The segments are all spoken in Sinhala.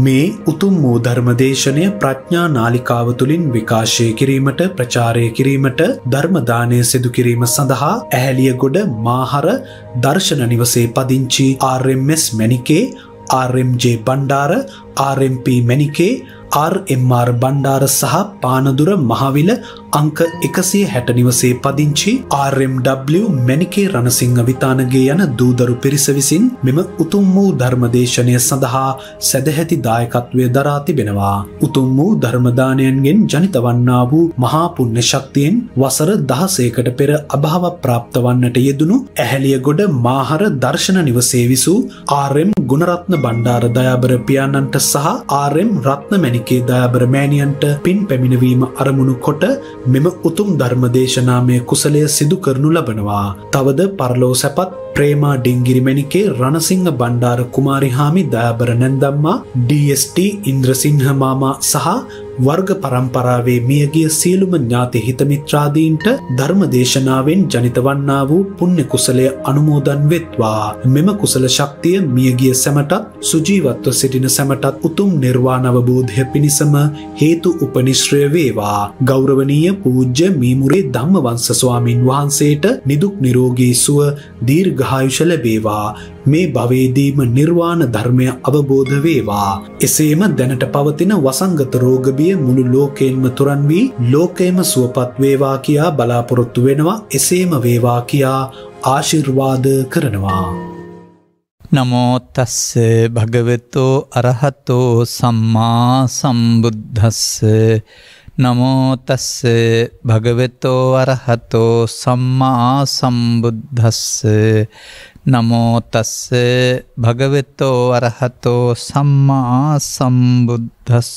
මේ උතුම් වූ ධර්මදේශනය ප්‍රඥා නාලිකාව තුළින් විකාශය කිරීමට ප්‍රචාරය කිරීමට ධර්මදානය සිදුකිරීම සඳහා ඇහැලියගොඩ මාහර දර්ශන නිවසේ පදිංචි RMS මැනිකේ RMJ බණ්ඩාර RMP මැනිකේ RMR බණ්ඩාර සහ පානදුර මහවිල අංක එකසේ හැටනිවසේ පදිංචි RMW මැනිකේ රණසිංහ විතානගේ යන දූදරු පිරිස විසින් මෙම උතුම් වූ ධර්මදේශනය සඳහා සැදැහැති දායකත්වය දරා තිබෙනවා. උතුම් වූ ධර්මදානයන්ගෙන් ජනිතවන්නා වූ මහාපුුණ්‍ය ශක්තියෙන් වසර දහසේකට පෙර අභාව ප්‍රාප්ත වන්නට යෙදුණු ඇහැලියගොඩ මාහර දර්ශන නිවසේ විසූ RMම් ගුණරත්න බණ්ඩාර දයාබර පියාණන්ට සහ RMම් රත්න මැනික අමරිකේදා බ්‍රමෑණියන්ට පින් පැමිණවීම අරමුණු කොට මෙම උතුම් ධර්මදේශනාමය කුසලය සිදු කරනු ලබනවා. තවද පරලෝ සැපත් ප්‍රේමා ඩිංගිරිමැණිකේ රණසිංහ බණ්ඩාර කුමාරිහාමි දයාබර නැන්දම්මා DST ඉන්ද්‍රසිංහමාමා සහ වර්ග පරම්පරාවේ මියගිය සියලුම ඥාති හිතමිත්‍රාදීන්ට ධර්ම දේශනාවෙන් ජනිතවන්නා වූ පුණ්‍ය කුසලය අනුමෝදන් වෙත්වා. මෙම කුසල ශක්තිය මියගිය සැමටත් සුජීවත්ව සිටින සැමටත් උතුම් නිර්වාණවබෝධය පිණිසම හේතු උපනිශ්‍රය වේවා. ගෞරවනීය පූජ්‍ය මීමුරේ ධම්මවංශ ස්වාමින් වහන්සේට නිදුක් නිරෝගී සුව දීර්ඝායුෂ ලැබේවා. මේ භවේදීම නිර්වාණ ධර්මය අවබෝධ වේවා. එසේම දැනට පවතින වසංගත රෝගබිය මුළු ලෝකයෙන්ම තුරන් වී ලෝකයම සුවපත් වේවා කියා බලාපොරොත්තු වෙනවා එසේම වේවා කියා ආශිර්වාද කරනවා. නමෝතස්ස භගවතෝ අරහතෝ සම්මා සම්බුද්ධස්ස නමෝතස්ස භගවෙතෝ අරහතෝ සම්මා සම්බුද්ධස්ස නමෝතස්ස භගවෙතෝ අරහතෝ සම්මා සම්බුද්ධස්ස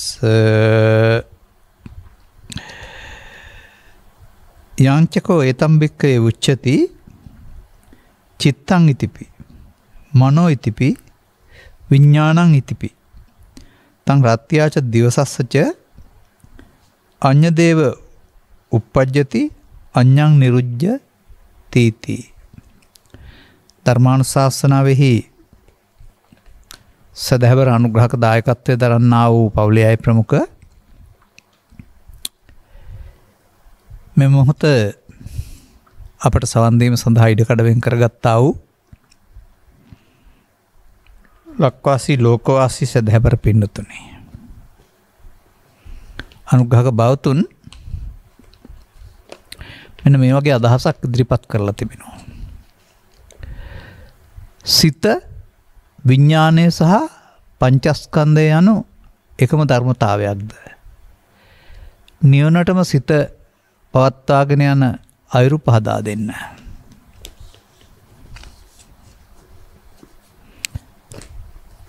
යංචකෝ ඒතම්භික්කයේ උච්චති චිත්තං ඉතිපි මනෝ ඉතිපි විඤ්ඥානං ඉතිපි තං රත්්‍යාච දිවසස්සච අඤ්ඤදේව uppajjati අඤ්ඤං නිරුජ්ජ තීති ධර්මානුශාසනාවෙහි සදහවර අනුග්‍රහක දායකත්වය දරන්නා වූ පවුලේ අය ප්‍රමුඛ මෙම මොහොත අපට සවන්දීම සඳහා ඉඩකඩවෙන් කරගත්තා වූ ලක්වාසි ලෝකවාසි සැදහැපර පින්නතුනේ අනුග්‍රහක බවතුන් මෙන්න මේ වගේ අදහසක් ඉදිරිපත් කරලා තිබෙනවා. සිත විඤ්ඥානය සහ පංචස්කන්දය යනු එකම ධර්මතාවයක්ද. නියනටම සිත පවත්තාගෙන යන අයුරු පහදා දෙන්න.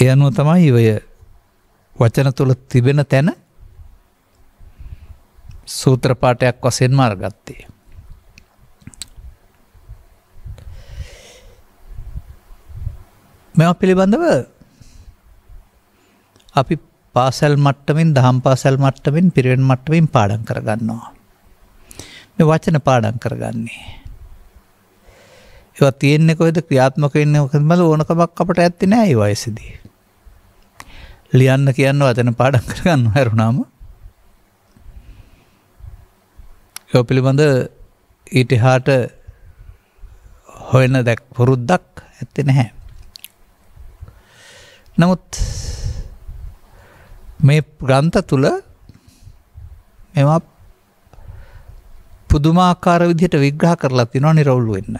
එයනුව තමයි ඉවය වචන තුළ තිබෙන තැන සූත්‍රපාටයක් වසෙන්ම අරගත්තේ. මෙම පිළිබඳව අපි පාසැල් මට්ටමින් දහම් පාසැල් මට්ටමින් පිරිවෙන් මට්ටමින් පාඩන් කරගන්නවා. මේ වචන පාඩන් කරගන්නේ. ඒව තියෙන්නේ කොයිද ක්‍රියාත්මක වෙන්නේ මොකද ඕනකමක් අපට ඇත්තේ නෑ ඒ වයසේදී. ලියන්න කියන්න වචන පාඩම් කරගන්න හැරුණාම ලො පිළිබඳ ඊට හාට හොයන දැක් පුරුද්දක් ඇත්ති නැහැ. නමුත් මේ ග්‍රන්ථ තුළ මෙවා පුදුමාකාර විදිහට විග්‍රහ කරලා තිනවා නිරවුල් වෙන්න.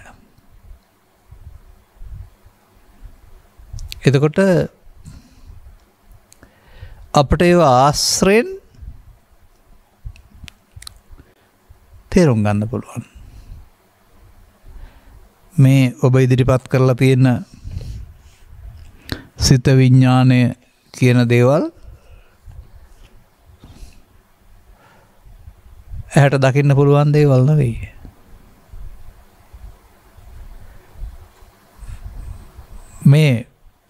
එතකොට අපට ඒව ආශ්‍රයෙන් තේරුම් ගන්න පුළුවන්. මේ ඔබ ඉදිරිපත් කරලා තියෙන සිත විඤ්ඥානය කියන දේවල් ඇහැට දකින්න පුළුවන් දේවල්න වෙයි. මේ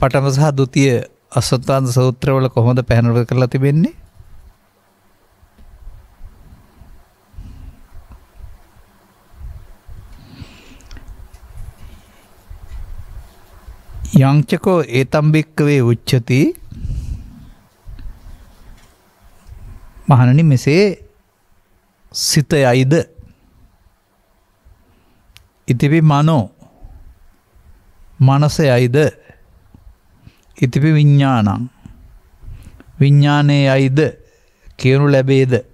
පටම සහ දුතිය අස්වත්තාන් සූත්‍රවල කොහොඳ පැහැනව කරලා තිබෙන්නේ යංචකෝ ඒතම්බික්කවේ උච්චති මහණනි මෙසේ සිතයයිද ඉතිපි මනෝ මනසයයිද ඉතිපි විඤ්ඥානං විඤ්ඥානය අයිද කියනු ලැබේද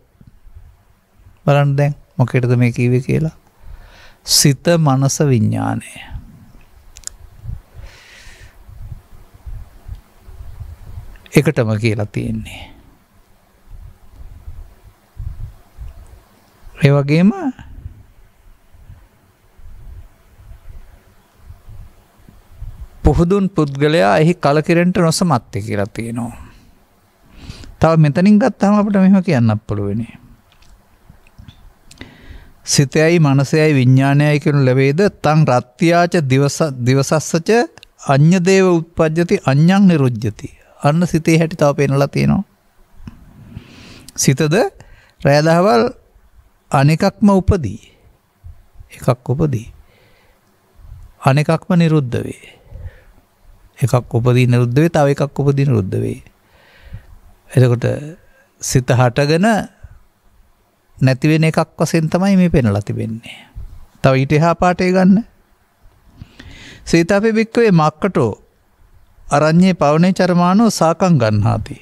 බලන් දැන් මොකෙටද මේ කීවේ කියලා සිත මනස විඤ්ඥානය එකටම කියලා තියෙන්නේ. ඒවගේම පුහුදුන් පුද්ගලයා එහි කලකිරෙන්ට නොසමත්්‍ය කියලා තියෙනවා. තව මෙතනින් ගත්තම අපට මෙම කියන්න පුළුවනේ. සිතයයි මනසයයි විඤ්ඥානයයි කරනු ලැබේද තං රත්්‍යයාච දිවසස්සච අන්‍යදේව උත්පද්ජති අඥං නිරුද්ජති අන්න සිතේ හැටි තව පෙනලා තියෙනවා. සිතද රෑදහවල් අනෙකක්ම උපදී. එකක් උපදී. අනෙකක්ම නිරුද්ධ වේ. එකක් උපදී නිරුද්ධ වේ තව එකක් උපදී නිරුද්ධ වේ. එතකොට සිත හටගෙන නැතිවෙන එකක් වශයෙන් තමයි මේ පෙනලා තිබෙන්නේ. තව ඊට එහා පාටේ ගන්න. සීතාපි භික්කවේ මක්කටෝ අරන්නේ පවනේ චරමානෝ සාකං ගන්නාති.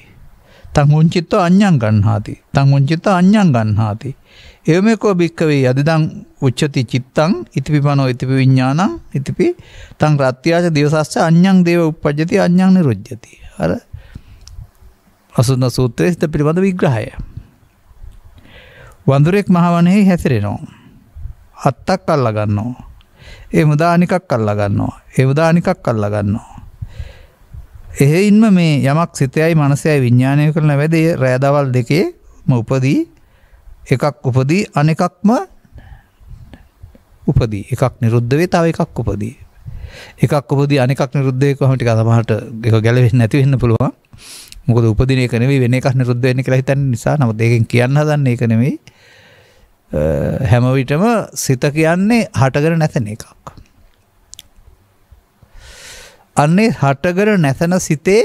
තං උංචිත්ත අඤ්ඤං ගන්නාති. තං උංචිත්ත අඤ්ඤං ගන්නාති. එවමෙකෝ භික්කවේ යදිදං උච්චති චිත්තං ඉතිපිමනෝ ඉතිපි විඥානං ඉතිපි තං රත්ත්‍යාච දේවසස්ස අඤ්ඤං දේව උප්පජ්ජති අඤ්ඤං නිරුජ්ජති. අර අසුන සූත්‍රයේ සිට පිළිබඳ විග්‍රහය. වඳුරෙක් මහවණෙහි හැසිරෙනවා. අත්තක් අල්ලා ගන්නවා. ඒ මුදානිකක් අල්ලා ගන්නවා. ඒ මුදානිකක් අල්ලා ගන්නවා. එහෙයින්ම මේ යමක් සිතයයි මනසයයි විඤ්ඥානය කරන වැදේ රෑදවල් දෙකේ ම උපදී එකක් උපදී අනෙකක්ම උපදී එකක් නිරුද්ධවේ තව එකක් උපදී එකක් උපද අනිකක් නිරුද්ධයක හමටි අතමහට එක ගැලවෙ නැතිවෙන්න පුළුවන් මොකද උපදින කනෙව වෙන එකක් නිරුද්ධයන කියලා හිතන් නිසා නම දෙකින් කියන්න දන්න එක නෙවෙයි හැමවිටම සිත කියන්නේ හටකර නැතන එකක් අන්නේ හටගර නැතන සිතේ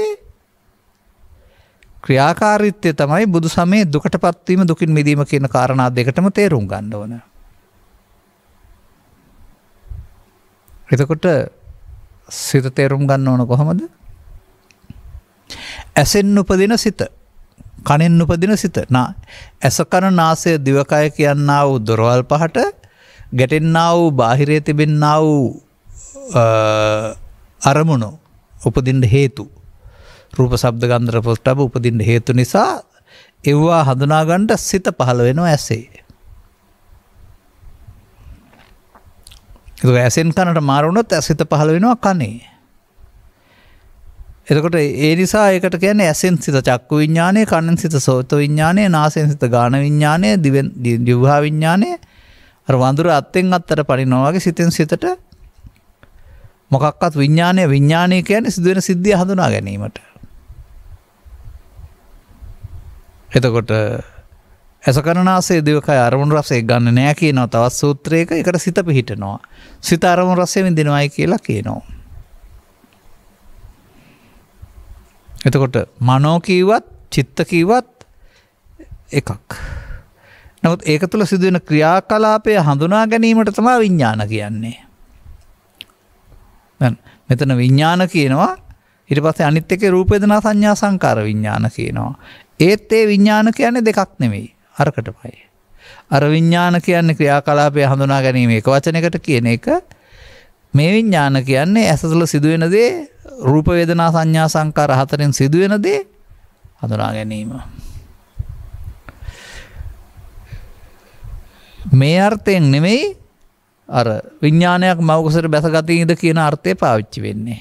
ක්‍රියාකාරීත්වය තමයි බුදු සමේ දුකට පත්වීම දුකින් මිදීම කියන කාරණා දෙකටම තේරුම් ගන්න ඕන. එතකොට සිත තේරුම් ගන්න ඕන කොහොමද? ඇසෙන් උපදින සිත, කනෙන් උපදින සිත. නා ඇස කන නාසය දිවකය කියනා වූ දොරවල් පහට ගැටෙන්නා වූ බාහිරයේ තිබෙන්නා වූ අරමුණු උපදින්ට හේතු රූප සබ්ද ගන්ද්‍ර පොස්්ටබ උපදින්ට හේතු නිසා එව්වා හඳුනාගන්ට සිත පහළ වෙනවා ඇසේ. ඇසෙන් කනට මාරුණොත් ඇසිත පහළ වෙනවා කනේ. එතකොට ඒ නිසා ඒකට කියන ඇසෙන් සිත චක්කු විඤ්ඥානය කණන් සිත සෝත විඤ්ඥානය නාසෙන් සිත ගාන විඤ්ඥානය දිවෙන් දිව්හා විඤ්ඥානය වඳුර අත්තෙන් අත්තට පරිනොවාගේ සිතෙන් සිතට මොකක්කත් විඤ්ඥානය විඤ්ඥානය කියන සිදුවෙන සිද්ධිය හඳුනා ගැනීමට. එතකොට ඇසකරනාසේ දෙවකයි අරමුණ රසේ ගන්න නෑ කියනව තවත් සූත්‍රයක එකට සිත පිහිටනවා. සිත අරමුණ රසේ විඳිනවායි කියලා කියනවා. එතකොට මනෝකීවත් චිත්තකීවත් එකක්. නමුත් ඒක තුළ සිදුවෙන ක්‍රියාකලාපය හඳුනා ගැනීමට තමා විඤ්ඥාන කියන්නේ. මෙතන විඤ්ඥාන කියනවා ඉට පස්සේ අනිත් එක රූපේදනා සංඥා සංකාර විඤ්ඥාන කියනවා. ඒත් ඒ විඤ්ඥාන කියන්නේ දෙකක් නෙමෙයි අරකට පයි. අර විඤ්ඥාන කියන්නේ ක්‍රියාකලාපය හඳුනා ගැනීම එක වචනකට කියන එක මේ විඤ්ඥාන කියන්නේ ඇසතුල සිදුවෙන දේ රූපවේදනා සංඥා සංකාර හතරෙන් සිදුවෙන දේ හඳුනා ගැනීම. මේ අර්ථයෙන් නෙමෙයි අර විඤ්ඥානයක් මවකුසට බැසගතීද කියන අර්ථය පාවිච්චි වෙන්නේ.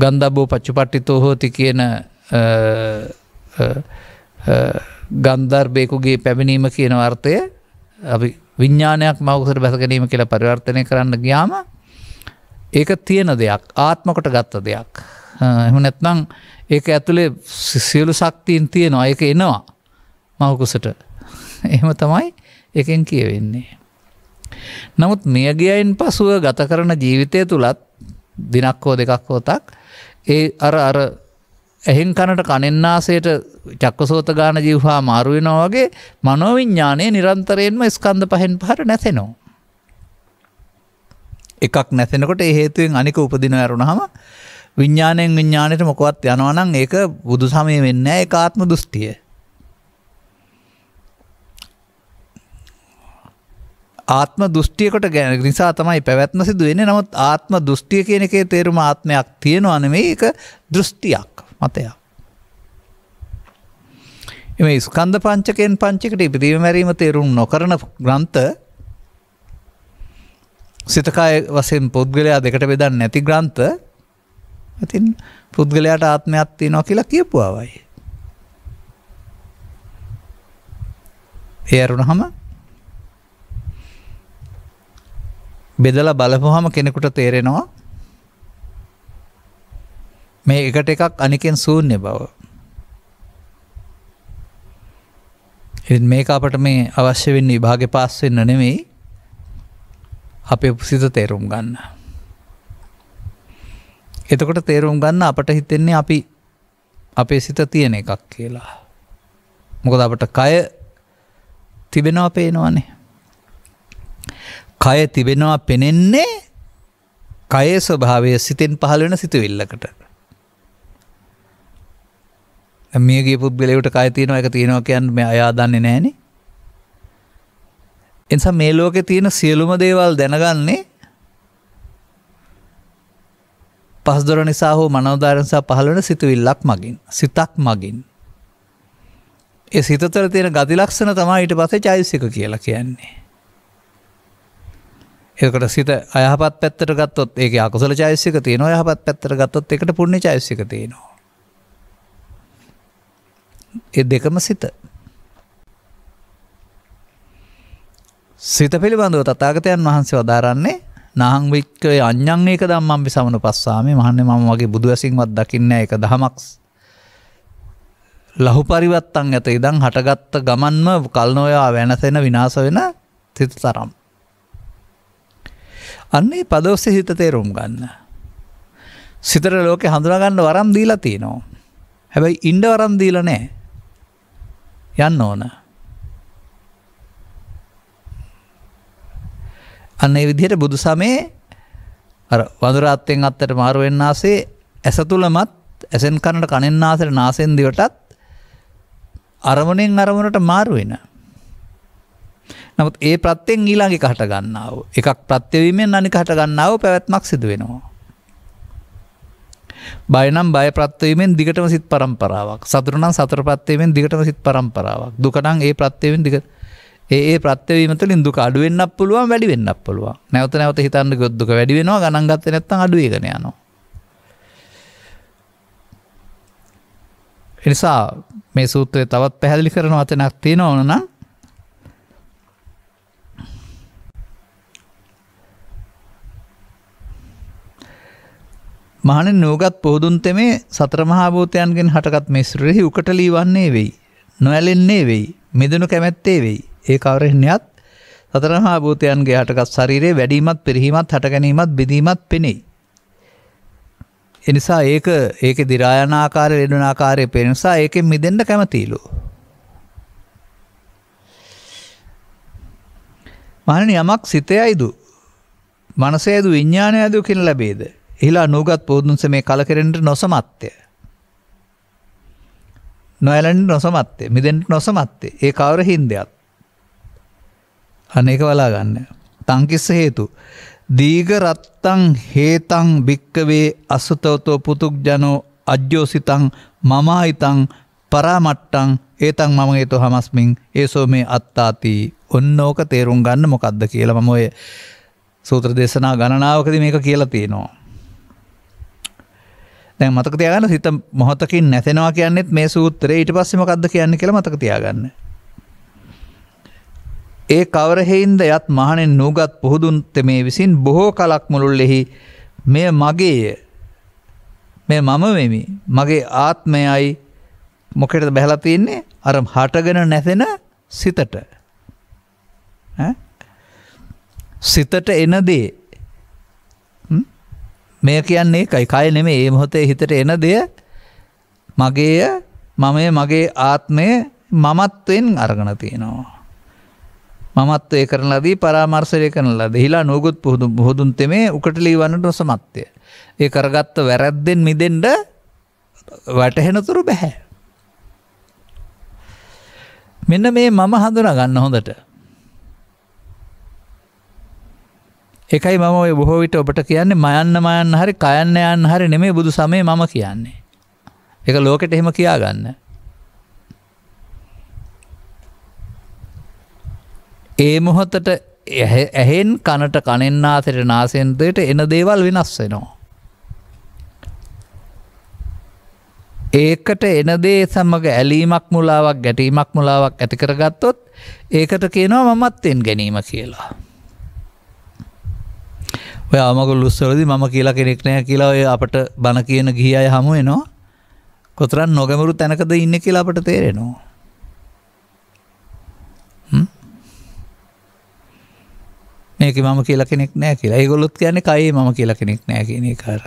ගන්ධබෝ පච්චු පට්ටිතෝ හෝති කියන ගන්ධර්බයකුගේ පැමිණීම කියන වර්ථය අපි විඤ්ඥානයක් මවකුසට බැසගැනීම කියලා පරිවර්තනය කරන්න ගියාම ඒක තියෙන දෙයක් ආත්මකට ගත්ත දෙයක්. එහු නැත්නම් ඒක ඇතුළේ සියලු සක්තිීන් තියෙනවා ඒක එනවා මවකුසට එහෙම තමයි එකෙන් කියවෙන්නේ. නමුත් මියගියයින් පසුව ගත කරන ජීවිතය තුළත් දිනක් හෝ දෙකක් හෝතක් ඒ අර අර එහෙන් කනට කණෙන්න්නාසයට චක්කසෝත ගාන ජීවහා මාරුවෙනවා වගේ මනෝවිඤ්ඥානය නිරන්තරයෙන්ම ස්කන්ධ පහෙන් පහර නැසෙනවා. එකක් නැසෙනකොට හේතුවෙන් අනික උපදින ඇරුණ හම විඤ්ඥානයෙන් විඤ්ඥානයට මොකොවත් යනවනං ඒක බුදු සමය වෙන්න ඒ ආත්ම දුෘෂ්ටිය. ආත්ම දෘෂ්ටියකට ගැන නිසා තමයි පැවැත්ම සිදු වෙන්නේ නමුත් ආත්ම දෘෂ්ටිය කියන එකේ තේරුම ආත්මයක් තියෙනවා නෙමෙයි ඒක දෘෂ්ටියක් මතයක්. එමේ ස්කන්ධ පංචකයෙන් පංචකට ඉපදීම මැරීම තේරුම් නොකරන ග්‍රන්ථ සිතකාය වසයෙන් පුද්ගලයා දෙකට බෙදන්න නැති ග්‍රන්ථ ඉතින් පුද්ගලයාට ආත්මයක් තියෙනවා කියලා කියපුවාවයි. ඒ අරුණහම බෙදලා බලපුහම කෙනෙකුට තේරෙනවා මේ එකට එකක් අනිකෙන් සූන්‍ය බව. මේක අපට මේ අවශ්‍ය වෙන්නේ විභාග පාස් වෙන්න නෙමෙයි අපේ උපසිත තේරුම් ගන්න. එතකොට තේරුම් ගන්න අපට හිතෙන්නේ අපි අපේ සිත තියෙන එකක් කියලා. මොකද අපට කය තිබෙනවා පේනවානේ කය තිබෙනවා පෙනෙන්නේ කයේ ස්වභාවය සිතෙන් පහළ වෙන සිතුවිල්ලකට. මියගේ පුද්ගලෙවට කය තියෙනවා එක තියෙනවා කියන්න මේ අයා දන්නේ නෑනේ එනිසා මේ ලෝකෙ තියෙන සියලුම දේවල් දැනගන්නේ පස්දොර නිසා හෝ මනෝධාරනිසා පහළවන සිතුවිල්ලක් මගින් සිතක් මගින්. ඒ සිතතර තියෙන ගතිලක්ෂණ තමා ඊට පසේ චෛසික කියලා කියන්නේ. එකට සිත අයහපත් පැත්තට ගත්තොත් ඒක අකුසල චෛසික තියෙන යහපත් පැත්තර ගත්තොත් එකට පුුණි චෛසික තියෙනවා. එ දෙකම සිත. සිත පිළිබඳව තතාගතයන් වහන්සේ වදාරන්නේ නහං විච්ක අන්‍යං ඒක දම්මම්ි සමනු පස්සාමේ මහන්නේ මම වගේ බුදුවැසින්වත් දකින්න එක දහමක් ලහු පරිවත්තන් ඇත ඉදං හටගත්ත ගමන්ම කල්නොයා වෙනසෙන විනාස වෙන තිත තරම්. අන්නේ පදෝස්සේ හිත තේරුම් ගන්න. සිතර ලෝකෙ හඳුනාගන්න වරම් දීලා තියෙනවා. හැබැයි ඉන්ඩ වරම් දීලා නෑ. යන්න ඕන. අන්න ඒ විදිහට බුදු සමයේ අර වඳුරාත්තෙන් අත්තට මාරු වෙන්න ආසේ ඇස තුලමත් ඇසෙන් කනට කනෙන් ආසට නාසෙන් දිවටත් අරමුණෙන් අරමුණට මාරු වෙනවා. නමුත් ඒ ප්‍රත්යෙන් ඊළඟෙ හට ගන්නාව එකක් ප්‍රත්‍යවීමෙන් අනික හට ගන්නාව පැවැත්මක් සිද වෙනවා. බයනම් බය ප්‍රත්වීමෙන් දිගටම සිත් පරම්පරාවක් සතුරනම් සතර ප්‍රත්වීමෙන් දිගටම සිත් පරම්පරාවක් දුකනම් ඒ ප්‍රත්වයෙන් දිගට ඒ ප්‍රත්වීමතුලින් දුක අඩුවෙන්න්න පුළුවන් වැඩි වෙන්න පුළුව නැවත නැවත හිතන්න ගොද්දුක වැඩි වෙනවා ගනන්ගත්ත නැත්ත අඩුවගෙන යන එනිසා මේ සූත්‍රය තවත් පැහැදිලි කරන අතනක් තියෙන ඕනනම් මහන නෝගත් පොහදුන් තෙමේ සත්‍රමහාභූතයන්ගෙන් හටකත් මිශ්‍රෙහි උකටලී වන්නේ වෙයි. නොඇලෙන්නේ වෙයි. මෙදනු කැමැත්තේ වෙයි. ඒ කවරෙහිනයත් සතරහා භූතයන්ගේ හටකත් ශරීරයේ වැඩීමත් පිරිහීමත් හටගැනීමත් බිඳීමත් පෙනෙයි. එනිසා ඒක ඒක දිරායන ආකාරය ලෙඩන ආකාරය පෙනනිසා ඒකෙන් මිදෙන්ට කැමතිීලු. මනන යමක් සිතයයිදු මනසේදු විඤ්ඥානයදු කින් ලැබේද. හිලා නූගත් පූදුන්ස මේ කලකරෙන්ට නොසමත්ය. නොයලන්ට නොසමත්තේ මිදෙන්ට නොසමත්තේ ඒ කවර හින්දයත්. අනේක වලා ගන්න. තංකිස්ස හේතු. දීග රත්තං හේතං භික්කවේ අසුතවතෝ පුතුක් ජනෝ අජ්‍යෝසිතං මමහිතං පරාමට්ටං ඒතං මම ඒතු හමස්මින් ඒසෝ මේ අත්තාතිී ඔන්න ඕක තේරුම් ගන්න මොකක්ද කියලම ඔය සූත්‍ර දේශනා ගණනාවකද මේක කියලා තියෙනවා. තැන් මතක තියාගන්න සිත මොහොතකින් නැසෙනවා කියන්නෙත් මේ සූත්‍රයේ ඊට පස්සේ මොකක්ද කියන්නේ කියලා මතක තියාගන්න. ඒ කවරහෙයින්ද යත් මහණෙන් නූගත් පුහුදුන් මේ විසින් බොහෝ කලක් මුළුල්ලෙහි මෙය මගේය. මේ මම වෙමි. මගේ ආත්මයයි මොකටද බැහැලා තියෙන්නේ? අර හටගෙන නැසෙන සිතට. සිතට එන දේ මේ කියන්නේ එකයි කය නෙමේ ඒ මොහොතේ හිතට එන දෙය මගේය මමය මගේ ආත්මය මමත්වෙන් අරගන තියෙනවා. මමත්වය කරන ලදී පරාමර්ශය කරන ලද හිලා නොගුත් පුහුදු බොහොදුන් තෙමේ උකටලී වන්නට ඔසමත්වය. ඒ කරගත්ත වැරැද්දෙන් මිදෙන්ඩ වැටහෙනතුරු බැහැ. මෙන්න මේ මම හඳුන ගන්න හොඳට එකයි මම ඔය බොහෝ විට ඔබට කියන්නේ මයන්න මයන් හරි කයන්න යන් හරි නෙමේ බුදු සමය මම කියන්නේ. එක ලෝකෙට එහෙම කියාගන්න. ඒ මොහොතට ඇහෙන් කනට කනෙන්නාසට නාසෙන්දයට එන දේවල් වෙනස් වෙනවා. ඒකට එනදේ සමඟ ඇලීමක් මුලාවක් ගැටීමක් මුලාවක් ඇතිකරගත්තොත් ඒකට කියනවා මමත්තෙන් ගැනීම කියලා. ඔය අමගුල් උස්සවලදි ම කියලා කෙනෙක් නෑ කියලා ඔය අපට බණ කියන ගිය අය හමු එනවා කොතරන් නොගැමරු තැනකද ඉන්න කියලා අපට තේරෙනවා. මේක මම කියලා කෙනෙක් නෑ කියලා ඒගොලොත් කියන්නේ කයේ මම කියලා කෙනෙක් නෑ කියන කර.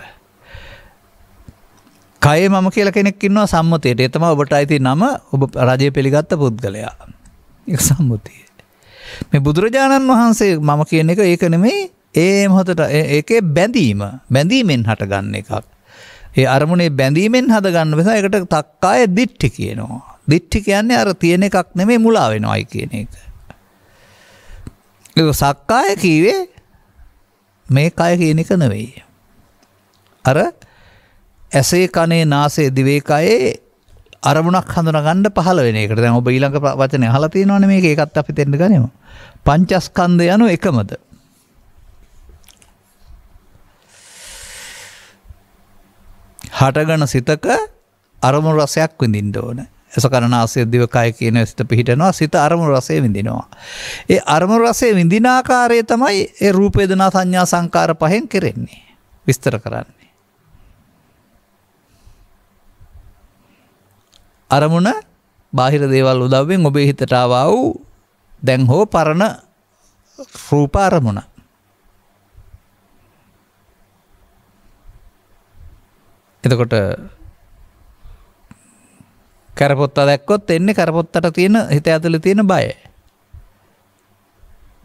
කයේ මම කියල කෙනෙක් ඉන්නවා සම්මතයට එතම ඔබට අයිති නම ඔබ රජය පිළිගත්ත පුද්ගලයා සම්මුතිය. මේ බුදුරජාණන් වහන්සේ මම කියන එක ඒක නෙමෙයි ඒ මොහොතට ඒකේ බැඳීම බැඳීමෙන් හටගන්න එකක්. ඒ අරමුණේ බැඳීමෙන් හදගන්න වෙස එකට තක්කාය දිට්ටි කියනවා. දිට්ටි කියන්නේ අර තියෙන එකක් නෙමේ මුලා වෙනවායි කියන එක. ඒ සක්කාය කීවේ මේ කය කියන එක නෙවෙයි. අර ඇසේ කනේ නාසේ දිවේ කයේ අරමුණක් හඳුනගන්න පහළ වෙන එකට දැන් ඔබ ඊළඟ වචනේ අහලා තියෙනවනේ මේක ඒකත් අපි දෙන්න ගනිමු. පංචස්කන්ධය යනු එකමද? හටගන සිතක අරමුණු රසයක් විඳින්ට ඕන. ඇසකරනාසය දිවකය කියන සිත පිහිටනවා සිත අරමුණු රසය විඳිනවා. ඒ අරමුණු රසේ විඳිනාකාරය තමයි ඒ රූපේදනා සංඥා සංකාර පහෙන් කෙරෙන්නේ. විස්තර කරන්නේ. අරමුණ බාහිර දේවල් උදවෙන් ඔබේ හිතටාව වූ දැන් හෝ පරණ රූපාරමුණ එතකොට කරපොත්තා දැක්කොත් එන්නේ කරපොත්තට තියෙන හිත ඇතුළ තියෙන බය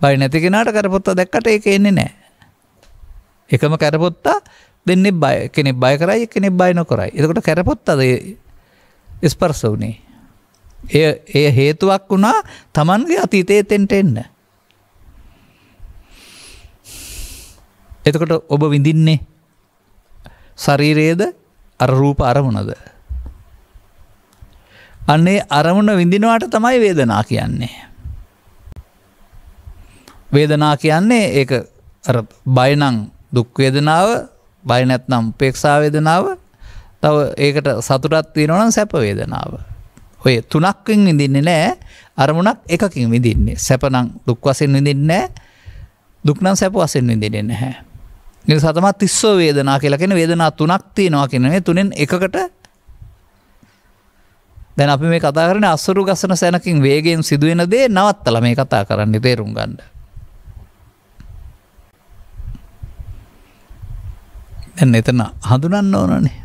බයි නැතිගෙනට කරපොත්තා දැක්කට ඒක එන්නේ නෑ එකම කරපොත්තා දෙන්නේ බය කෙනෙ බය කරයි කෙනෙ බය නොකරයි එතකොට කරපොත්තද ස්පර්ස වනේ එය එය හේතුවක් වුණා තමන්ගේ අතීතයේ තෙන්ට එන්න එතකොට ඔබ විඳින්නේ ශරීරයේද අරරූප අරමුණද. අන්නේ අරමුණ විඳිනවාට තමයි වේදනා කියන්නේ. වේදනා කියන්නේ ඒ බයිනං දුක්වේදනාව බයිනැත්නම් පේක්ෂාවේදනාව තව ඒකට සතුටත් තියෙනවනම් සැපවේදනාව. ඔය තුනක්කින් විඳින්නේ නෑ අරමුණක් එකකින් විදින්නේ සැපනං දුක් වසෙන් විදින්නේ නෑ දුක්නම් සැප වසෙන් විදින්නේ නැහැ. සතමත් තිස්සෝ වේදනා කියලා කෙන වේදනා තුනක් තියෙනවා කියන මේ තුනෙන් එකකට දැන් අපි මේ කතා කරන අස්සරු ගසන සැනකින් වේගෙන් සිදුවෙන දේ නවත්තල මේ කතා කරන්න තේරුම් ගන්න දැන් එතන හඳුනන්න ඕනනේ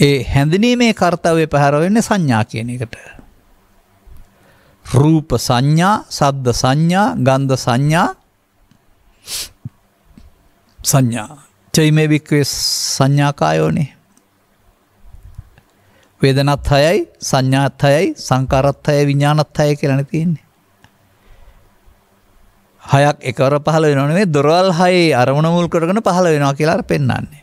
ඒ හැඳනීමේ කර්තාවය පැහැරවෙන්න සංඥා කියන එකට රූප සංඥා සද්ධ සංඥා ගන්ධ සංඥා සංඥා චෛමේ භික්වේ සංඥාකායෝනේ වේදනත් හයයි සංඥාත් හයයි සංකාරත් හය විඥානත් හය කරන තියෙන්නේ. හයක් එකවර පහළ වෙනනේ දොරවල් හයේ අරමුණ මුල් කරගෙන පහළ වෙනවා කියලා පෙන්නන්නේ.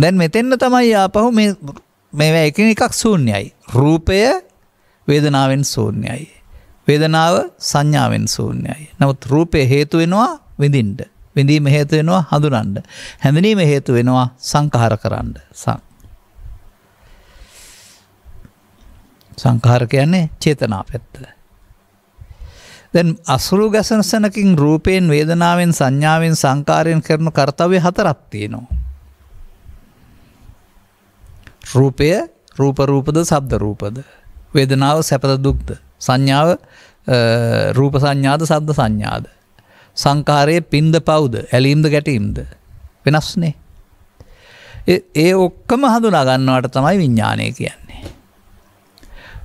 දැන් මෙතෙන්න තමයි ආපහු මේ මේවා එකින් එකක් ශූන්‍යයි. රූපය වේදනාවෙන් ශූන්‍යයි. වේදනාව සංඥාවෙන් ශූන්‍යයි. නමුත් රූපය හේතු වෙනවා විඳින්න. විඳීම හේතු වෙනවා හඳුනන්න. හැඳිනීම හේතු වෙනවා සංඛාර කරන්න. සංඛාර කියන්නේ චේතනා පැත්ත. දැන් අසුරු ගැසනසනකින් රූපයෙන් වේදනාවෙන් සංඥාවෙන් සංකාරයෙන් කරන කර්තව්‍ය හතරක් තියෙනවා. රූපය රූප රූපද සබ්ද රූපද වේදනාව සැපත දුක්ද. සංඥාව රූප සංඥාද සද්ධ සංඥාද. සංකාරයේ පින්ද පව්ද ඇලීම්ද ගැටීම්ද. වෙනස්නේ. ඒ ඔක්කම හඳුනා ගන්නවට තමයි විඤ්ඥානය කියන්නේ.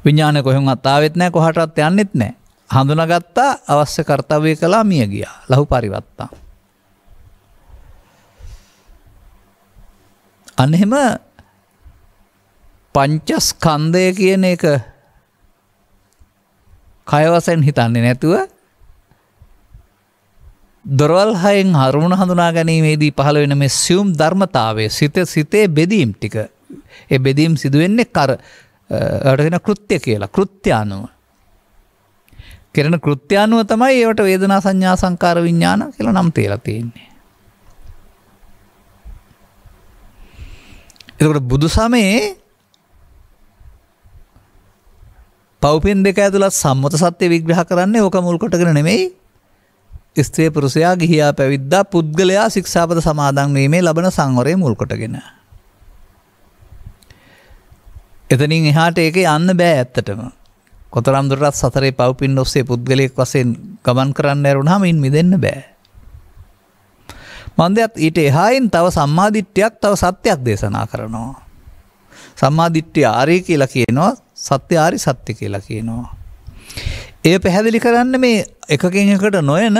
විඤ්ඥාන කොහෙම අත්තාවෙත් නෑ කොහටත් යන්නෙත් නෑ. හඳුනගත්තා අවශ්‍ය කර්තවය කලා මිය ගියා ලහු පරිවත්තා. අන්හෙම පංචස්කන්දය කියන එක කය වශයෙන් හිතන්නේ නැතුව දොරවල් හයෙන් හරුණ හඳුනා ගැනීමේදී පහළ වෙන මේ සියුම් ධර්මතාවය සිත සිතේ බෙදීම් ටික ඒ බෙදීම් සිදුවෙන්නේ කර අටගෙන කෘත්‍ය කියලා කෘත්‍යානුව කෙරෙන කෘත්‍යානුව තමයි ඒවට වේදනා සංඥා සංකාර විඤ්ඥාන කියලා නම් තේලා තියෙන්නේ එතකට බුදු සමයේ පව්පින් දෙක ඇතුළත් සම්මත සත්‍ය විග්‍රහ කරන්නේ ඕක මුල් කොටගෙන නෙමෙයි. ස්ත්‍රී පුරුෂයා ගිහියා පැවිද්දා පුද්ගලයා ශික්ෂාපද සමාදන් වීමේ ලබන සංවරය මුල් කොටගෙන. එතනින් එහාට ඒක යන්න බෑ ඇත්තටම. කොතරම් දුරටත් සතරේ පව්පින් ඔස්සේ පුද්ගලයෙක් වශයෙන් ගමන් කරන්න ඇරුණාම ඉන් මිදෙන්න බෑ. මන්දයත් ඊට එහායින් තව සම්මාධිට්‍යයක් තව සත්‍යයක් දේශනා කරනවා. සම්මාධිට්ටි ආරය කියලා කියනවා සත්‍ය ආරි සත්‍ය කියලා කියනවා. ඒ පැහැදිලි කරන්න මේ එකකින් එකට නොයන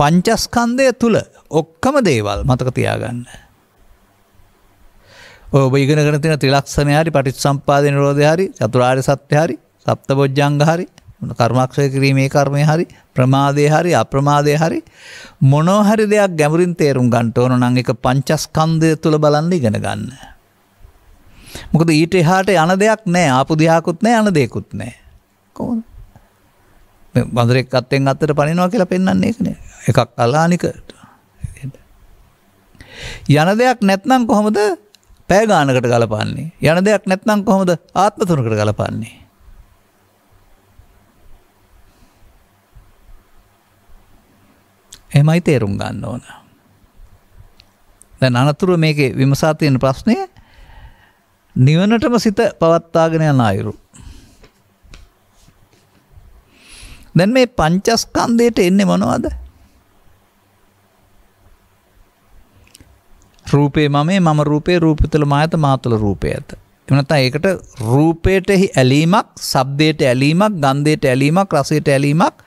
පංචස්කන්දය තුළ ඔක්කම දේවල් මතක තියාගන්න. ඔබිගෙනගෙන තින ත්‍රිලක්ෂණ හරි පටිත් සම්පාධන රෝධය හරි චතුරාර් සත්‍ය හරි සප්ත බොජ්ජංග හරි කර්මක්ෂය කිරීමේ කර්මය හරි ප්‍රමාදය හරි අප්‍රමාදය හරි මොනෝහරි දෙයක් ගැමරින් තේරුම් ගන්ට ඕන නං එක පංචස්කන්දය තුළ බලන්න ඉගෙන ගන්න. මොකද ඊට එහාට යන දෙයක් නෑ ආපු දෙයක්කුත් නෑ යන දෙයකුත් නෑ කොහොමද මේ බඳුරෙක් අත්තෙන් අත්තට පනිනවා කියලා පෙන්වන්නේ ඒකනේ එකක් අලානික යන දෙයක් නැත්නම් කොහොමද පැය ගානකට ගලපන්නේ යන දෙයක් නැත්නම් කොහොමද ආත්ම තුනකට ගලපන්නේ එමයි තේරුම් ගන්න ඕන. දැන් අනතුරුව මේකේ විමසා තියෙන ප්‍රශ්නේ නිවනටම සිත පවත්තාගෙන යන අයුරු. දැන් මේ පංචස්කන්දයට එන්නේ මොනවද. රූපේ මමේ මම රූපේ රූපතුල මායත මාතුල රූපය ඇත. එමනතා ඒකට රූපයටහි ඇලීමක් සබ්දයට ඇලීමක් ගන්දයට ඇලීමක් රසයට ඇලීමක්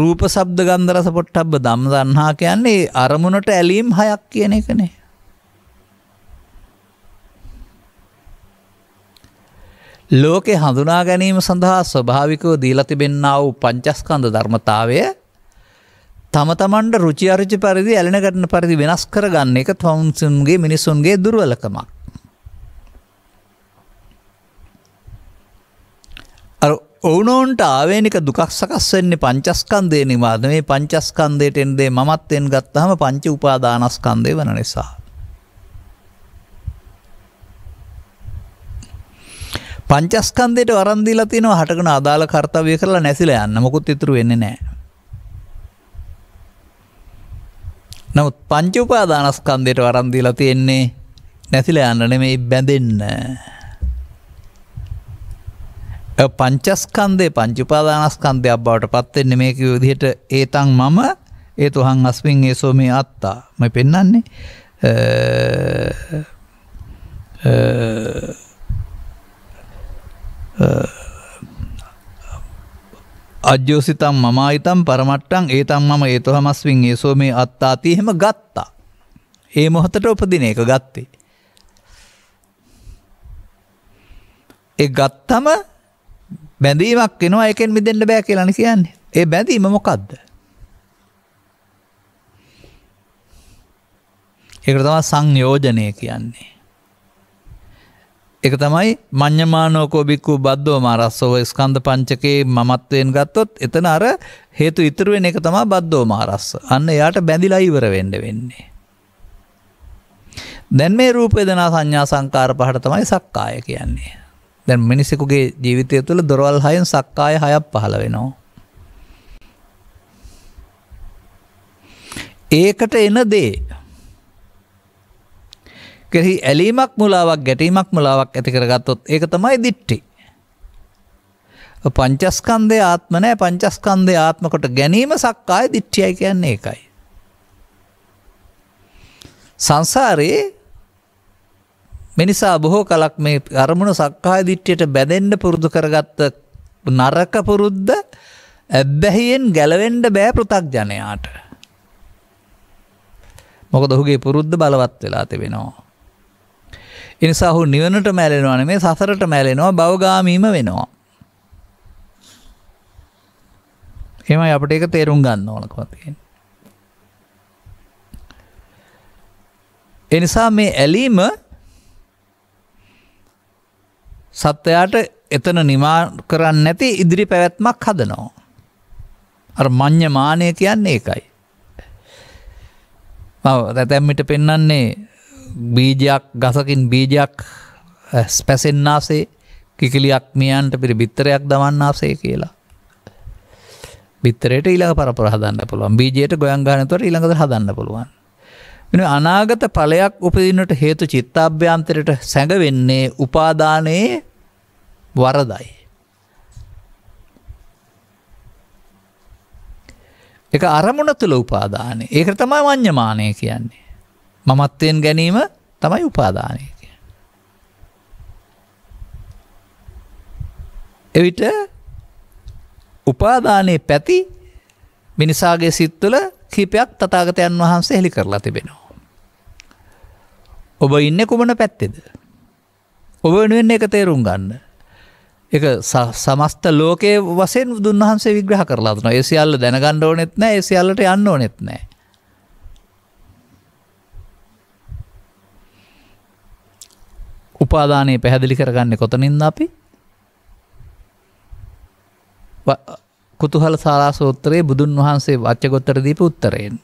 රූප සබ්ද ගන්දරස පොට්ටබ්බ දම් දන්හා කියන්නේ අරමුණට ඇලීම් හයක් කියන එකනේ. ලෝකේ හඳුනා ගැනීම සඳහා ස්වභාවිකව දීලා තිබෙන්නා වූ පංචස්කන්ධ ධර්මතාවය තම තමන්ට රුචි අරුචි පරිදි ඇලෙනගටන පරිදි වෙනස් කරගන්න එක තවන්සුන්ගේ මිනිසුන්ගේ දුර්වලකමක්. අර ඔවුනෝන්ට ආවේනික දුකක් සකස් වෙන්නේ පංචස්කන්දය නිවාද මේ පංචස්කන්දයට එන්දේ මමත් එෙන් ගත්තහම පංචි උපාදානස්කන්දය වන නිසා. පංචස්කන්දයට වරන්දිලා තියෙනවා හටකන අදාළ කර්තවය කරලා නැසිලා යන්න මොකුත් ඉතුරු වෙන්නේ නෑ. නමුත් පංචුපාදානස්කන්දයට වරන්දිලා තියෙන්නේ නැතිලා යන්න නෙමෙයි බැඳෙන්න. පංචස්කන්දේ පංචුපාදානස්කන්දයක් බවට පත්වෙන්නේ මේක විදිහට ඒතන් මම ඒතු හං අස්මින් ඒසෝ මේ අත්තා ම පෙන්නන්නේ අජ්‍යෝසිතම් මමායිතම් පරමට්ටන් ඒතම් මම ඒතුහමස්වින් ඒසෝ මේ අත්තාති හෙම ගත්තා. ඒ මොහොතට උපදින එක ගත්තේ. ඒ ගත්තම බැඳීමක් එනවා එකෙන් මිදෙන්න්න බෑ කියලන කියන්නේ ඒ බැඳීම මොකක්ද. ඒක තම සංයෝජනය කියන්නේ. එක තමයි මං්්‍යමානෝකෝ බික්කු බද්ධෝ මාරස්සෝව ස්කන්ධ පංචකයේ මමත්වයෙන් ගත්තොත් එතන අර හේතු ඉතුරුවෙන් එක තමා බද්ධෝ මාරස්ස අන්න එයාට බැඳිලා ඉවර වෙන්ඩ වෙන්නේ. දැන් මේ රූපේදනා සංඥා සංකාර පහට තමයි සක්කාය කියන්නේ. දැන් මිනිසෙකුගේ ජීවිතය තුළ දොරවල් හයෙන් සක්කාය හයක් පහළ වෙනවා. ඒකට එන දේ කෙරෙහි ඇලීමක් මුලාවක් ගැටීමක් මුලාවක් ඇති කරගත්තොත් ඒක තමයි දිට්ටි. පංචස්කන්දය ආත්මනෑ පංචස්කන්දය ආත්මකොට ගැනීම සක්කාය දිට්ටියයි කියන්නේ එකයි. සංසාරයේ මිනිසා බොහෝ කලක් මේ අරමුණු සක්කාය දිට්ටියට බැදෙන්ඩ පුරුදු කරගත්ත නරක පුරුද්ද ඇබ්බැහියෙන් ගැලවෙන්ඩ බෑ පෘතක් ජනයාට. මොකද ඔහුගේ පුරුද්ධ බලවත් වෙලා තිබෙනවා. එනිසා හු නිවනට මැලෙනවන මේ සසරට මැලෙනවා බවගාමීම වෙනවා. එමයි අපට එක තේරුම් ගන්න ඕනකොතිෙන්. එනිසා මේ ඇලීම සත්වයාට එතන නිමා කරන්න නැති ඉදිරි පැවැත්මක් හදනවා. අ මං්්‍ය මානය කියන්නේ එකයි. ඇතැම්මිට පෙන්නන්නේ බීජයක් ගසකින් බීජයක් ස්පැසෙන්න්නාසේ කිකිලියක් මියන්ට පිරි බිත්තරයක් දමන්නාසේ කියලා. බිත්තරයට ඊළඟ පරපර හදන්න පුළුවන් බීජයට ගොයන් ගානතවට ඉළඟද හදන්න පුළුවන්. මෙ අනාගත පලයක් උපදිනට හේතු චිත්තාභ්‍යන්තරයට සැඟවෙන්නේ උපාදානයේ වරදයි. එක අරමුණ තුළ උපාදානය ඒක තමයි වං්්‍යමානය කියන්නේ. මමත්වයෙන් ගැනීම තමයි උපාදානය කිය. එවිට උපාදානයේ පැති මිනිසාගේ සිත්තුල කීපයක් තතාගතයන් වහන්සේ හෙළි කරලා තිබෙනවා. ඔබ ඉන්න කුමන පැත්තෙද. ඔබ වෙනුවෙන් එක තේරුම් ගන්න. එක සමස්ත ලෝකයේ වසෙන් දුන්වහන්සේ විග්‍රහ කරලාත්න ඒ සියල්ල දැනගණ්ඩ ඕනෙත් නෑ ඒ සියල්ලට යන්න ඕනෙත් නෑ. උපාදානය පැහැදිලි කරගන්න කොතනින්ද අපි කුතුහල සාලා සූත්‍රයේ බුදුන් වහන්සේ වච්චගොත්තර දීප උත්තරයෙන්.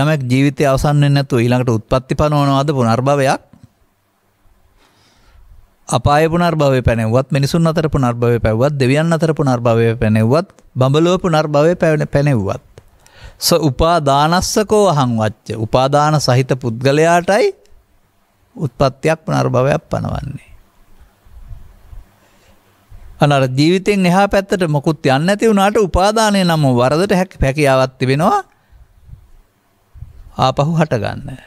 යමක් ජීවිතය අවසන්නෙන් නැතු ඊළඟට උත්පත්ති පනවනවාද පුනර්භවයක් අපාය පුනර්භවය පැනෙවත් මිනිසුන් අතර පුනර්භවය පැව්වත් දෙවියන් අතර පුනර්භවය පැනෙවත් බඹලෝ පුනර්භවය පැවෙන පැනෙව්වත්. ස උපාදානස්සකෝ අහං වච්ච උපාදාන සහිත පුද්ගලයාටයි උත්පත්තියක් පුනර්භවයක් පනවන්නේ. අනර ජීවිතෙන් එහා පැත්තට මොකුත් යන්න ඇති වුණට උපාදානය නම් වරදට හැක් පැකියාවත් තිබෙනවා ආපහු හටගන්න.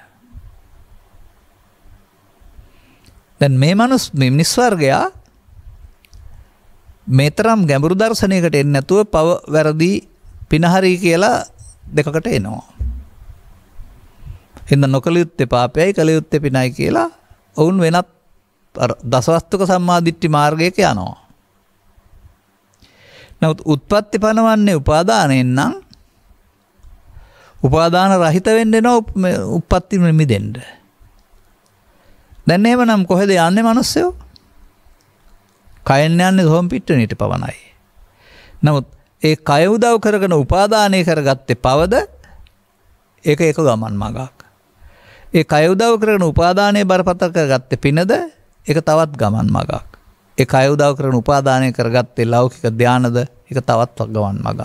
දැන් මේ මනුස් මිනිස්වර්ගයා මේතරම් ගැඹුරු දර්ශනයකට එන්න ඇතුව පව වැරදි පිනහරී කියලා දෙකකට එනවා. හිද නොකළයුත්ත පාපයයි කළයුත්ත පිනයි කියලා ඔවුන් වෙනත් දසවස්තුක සම්මාධිට්ටි මාර්ගයක යනවා. නවත් උත්පත්ති පනවන්නේ උපාදානයෙන්නම් උපාදාන රහිත වෙන්න නො උපත්ති මිදෙන්ට. දැන් එම නම් කොහෙද යන්නේ මනුස්සයෝ කයෙන් යන්නේ හොම් පිට්ටනට පවනයි. නමුත් ඒ කයවුදව් කරගෙන උපාදානය කරගත්තේ පවද ඒ එක ගමන් මගක්. ඒ කයුදව කරන උපාදානය බරපතර කරගත්ත පිනද එක තවත් ගමන් මගක්. ඒ අයුදව කරන උපාදානය කරගත්තේ ලෞකික ධ්‍යානද එක තවත් ගමන් මගක්.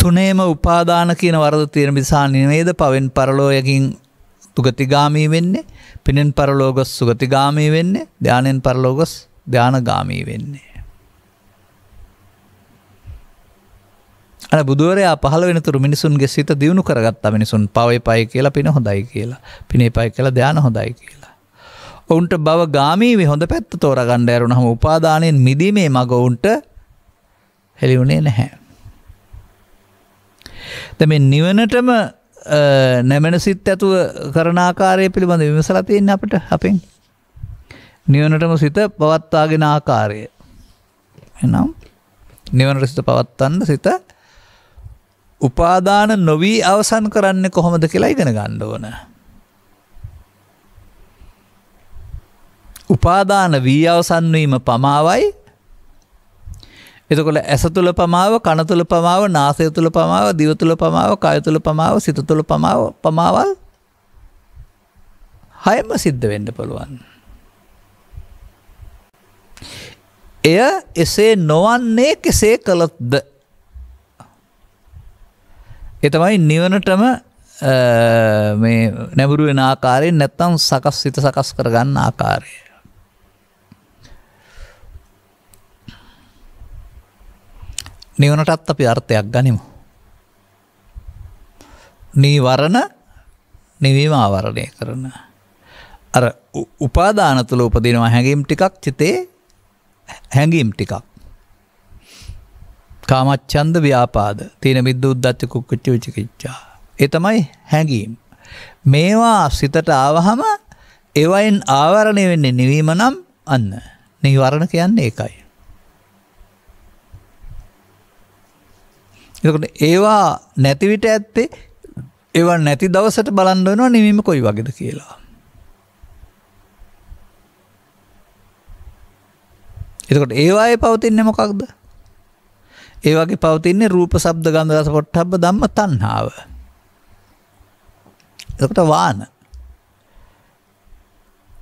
තුනේම උපාදාන කියන වරද තියෙන නිසා නිනේද පවෙන් පරලෝයකින් තුගතිගාමී වෙන්නේ පිනෙන් පරලෝගොස් සුගතිගාමී වෙන්නේ ධ්‍යානෙන් පරලෝගොස් ධ්‍යානගාමී වෙන්නේ. අන බුදුවරයා පහල වෙනතුර මිනිසුන්ගේ සිත දියුණු කරගත්තා මිනිසුන් පවයි පයි කියලා පින හොඳයි කියලා පිනේ පයි කළ ධ්‍යාන හොඳයි කියලා. ඔවුන්ට බව ගාමීවි හොඳ පැත්ත තෝරගණ්ඩ ඇරුණ හම උපාදානයෙන් මිදීමේ මඟ ඔවුන්ට හෙළිවුණේ නැහැ. ද මේ නිවනටම නැමෙන සිත් ඇතුව කරනාකාරය පිළිබඳ විමසලතියෙන් අපට අපෙන් නිවනටම සිත පවත්වාගෙන ආකාරය එනම් නිවනට සිත පවත්වන්න සිත උපාදාන නොවී අවසන් කරන්න කොහොමද කියලා ඉගෙන ගණ්ඩ ඕන. උපාදාන වී අවසන්වීම පමාවයි එතකොට ඇස තුළ පමාව කනතුළ පමාව නාසය තුළ පමාව දිවතුළ පමාව කයතුළ පමාව සිත තුළ පමාව පමාවල් හයම සිද්ධ වෙන්න පුළුවන්. එය එසේ නොවන්නේ කෙසේ කළොත්ද එතමයි නිවනටම මේ නැබුරුවෙන ආකාරයෙන් නැත්තම් සකස් සිත සකස් කරගන්න ආකාරය. නිවනටත් අපි අර්ථයක් ගනිමු. නීවරණ නිවීම ආවරණය කරන. අර උපාදානතුල උපදිනවා හැඟීම් ටිකක් චිතේ හැඟීම් ටිකක්. කාමච්චන්ද ව්‍යාපාද තියන බිද්ද උද්දච්ච කුක්කච්ච විචිකිච්චා. එතමයි හැඟීම්. මේවා සිතට ආවහම එවයින් ආවරණය වෙන්නේ නිවීම නම් අන්න නිවරණ කියන්නේ ඒකයි. එකට ඒවා නැතිවිට ඇත්තේ එව නැති දවසට බලන්න වෙනවා නිවීම කොයි වගේද කියලා. එතකොට ඒවායේ පවතින්නේ මොකක්ද ඒ වගේ පවතින්නේ රූප සබ්ද ගන්ධ රස පොට්ටබ්බ ධම්ම තණ්හාව. එතකොට වාන.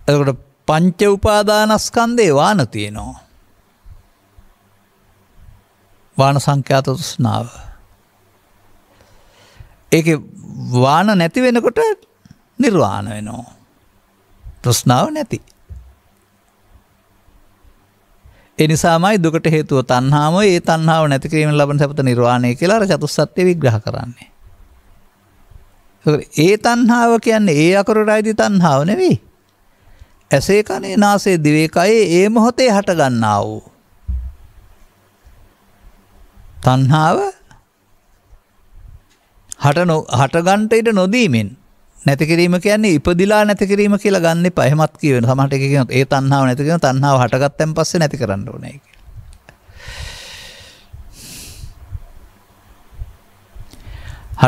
එතකොට පංච උපාදානස්කන්ධේ වාන තියෙනවා. වාන සංඛ්‍යාත තෘෂ්ණාව. ඒකේ වාන නැති වෙනකොට නිර්වාණ වෙනවා. තෘෂ්ණාව නැති. එනිසාමයි දුකට හේතුව තණ්හාව ඒ තණ්හාව නැති කිරීමෙන් ලබන සපත නිර්වාණය කියලා අර චතුස්සත්‍ය විග්‍රහ කරන්නේ. ඒ තණ්හාව කියන්නේ ඒ අකුරටයි තණ්හාව නෙවෙයි. ඇසේ කනේ නාසේ දිවේ කයේ ඒ මොහොතේ හට ගන්නා වූ තණ්හාව හට හටගන්ට ඉඩ නොදීමෙන් නැති කිරීම කියන්නේ ඉපදිලා නැති කිරීම කියලා ගන්න එපා. එහෙමත් කියවෙන. සමහරට එක කියනවා ඒ තණ්හාව නැති කියන තණ්හාව හටගත්තන් පස්සේ නැති කරන්න ඕනේ කියලා.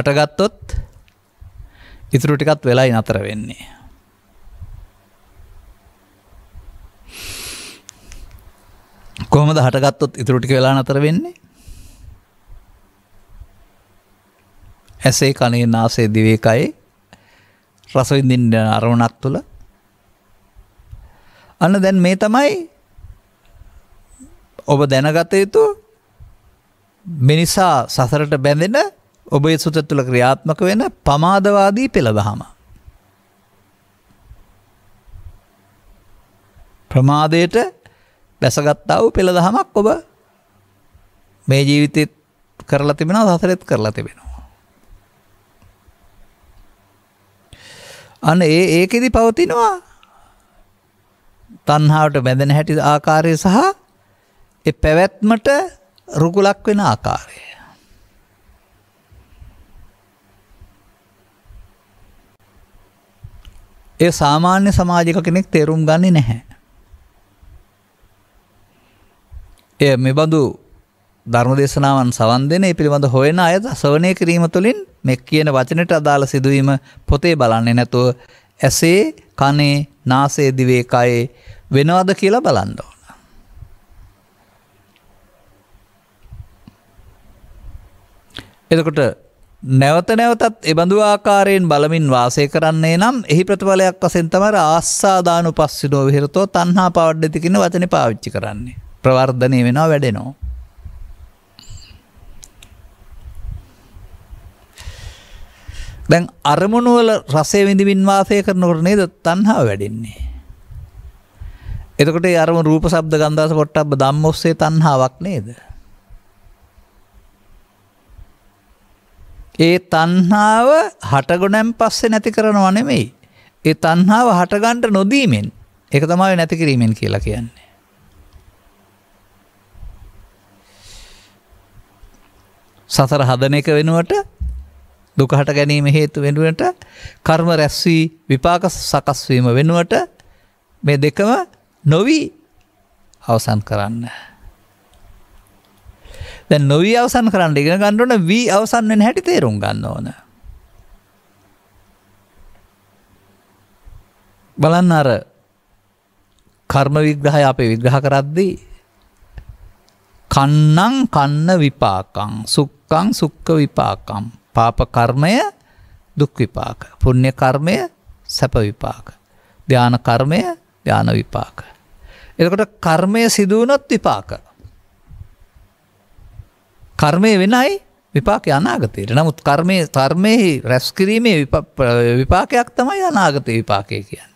හටගත්තොත් ඉතුරු ටිකත් වෙලයි නතර වෙන්නේ. කොහොමද හටගත්තොත් ඉතුරු ටික වෙලා නතර වෙන්නේ? ඇසේ කනේ නාසයේ දිවේ කයේ රසවිඳින්න අරමුණක් තුළ අන්න දැන් මේ තමයි ඔබ දැනගත යුතු මිනිසා සසරට බැඳෙන ඔබේ සුත තුළ ක්‍රියාත්මක වෙන පමාදවාදී පෙළදහම. ප්‍රමාදයට බැසගත්තා වූ පෙළදහමක් ඔබ මේ ජීවිතෙත් කරලා තිබෙනවා සසරෙත් කරලා තිබෙනවා. අන ඒ ඒකෙදි පවතිනවා තන්හාාවට බැඳෙන හැටි ආකාරය සහ එ පැවැත්මට රුකුලක් වෙන ආකාරය. ඒ සාමාන්‍ය සමාජික කෙනෙක් තේරුම් ගන්නේ නැහැ. එය මෙබඳු ධර්ම දේශනාවන් සවන් දෙන ඒ පිළිබඳ හොයන අය දසවනය කිරීම තුළින් මෙ කියන වචනට අදාළ සිදුවීම පොතේ බලන්නේ නැතුව ඇසේ කනේ නාසේ දිවේ කයේ වෙනවද කියලා බලන්න ඕන. එතකොට නැවත නැවතත් එබඳු ආකාරයෙන් බලමින් වාසය කරන්නේ නම් එහි ප්‍රතිඵලයක් වසෙන් තමර ආස්සාධානු පස්සිඩෝ විහිරතෝ තන්හා පවඩ්ඩතිකින වචන පාවිච්චි කරන්නේ ප්‍රවර්ධනය වෙනවා වැඩෙනවා. දැන් අරමුණු වල රසය විඳින්න වාසය කරනකොට නේද තණ්හාව වැඩෙන්නේ. එතකොට ඒ අරමුණු රූප, ශබ්ද, ගන්ධ, රස, පොට්ටබ්බ ධම්ම ඔස්සේ තණ්හාවක් නේද? ඒ තණ්හාව හටගොණන් පස්සේ නැති කරනව නෙමෙයි. ඒ තණ්හාව හටගන්න නොදීමෙන් ඒක තමයි නැති කිරීමෙන් කියලා කියන්නේ. සතර හදන එක වෙනුවට දුකහට ගැනීම හේතු වෙනුවට කර්ම රැස්වී විපාක සකස්වීම වෙනුවට මේ දෙකම නොවී අවසන් කරන්න. දැ නොවී අවසන් කරන්න ඉගෙන ගණ්ඩුවන වී අවසන් වෙන හැටි තේරුම් ගන්න ඕන. බලන්න අර කර්ම විග්‍රහය අපේ විග්‍රහ කරද්දී කන්නං කන්න විපාකං සුක්කං සුක්ක විපාකම් පාප කර්මය දුක් විපාක. පුණ්‍ය කර්මය සැප විපාක. ධාන කර්මය ධාන විපාක. එතකොට කර්මය සිදු වුණොත් විපාක. කර්මය වෙනයි විපාක අනාගතයට. නමුත් කර්මයේ කර්මෙහි රැස් කිරීමේ විපාකයක් තමයි අනාගත විපාකය කියන්නේ.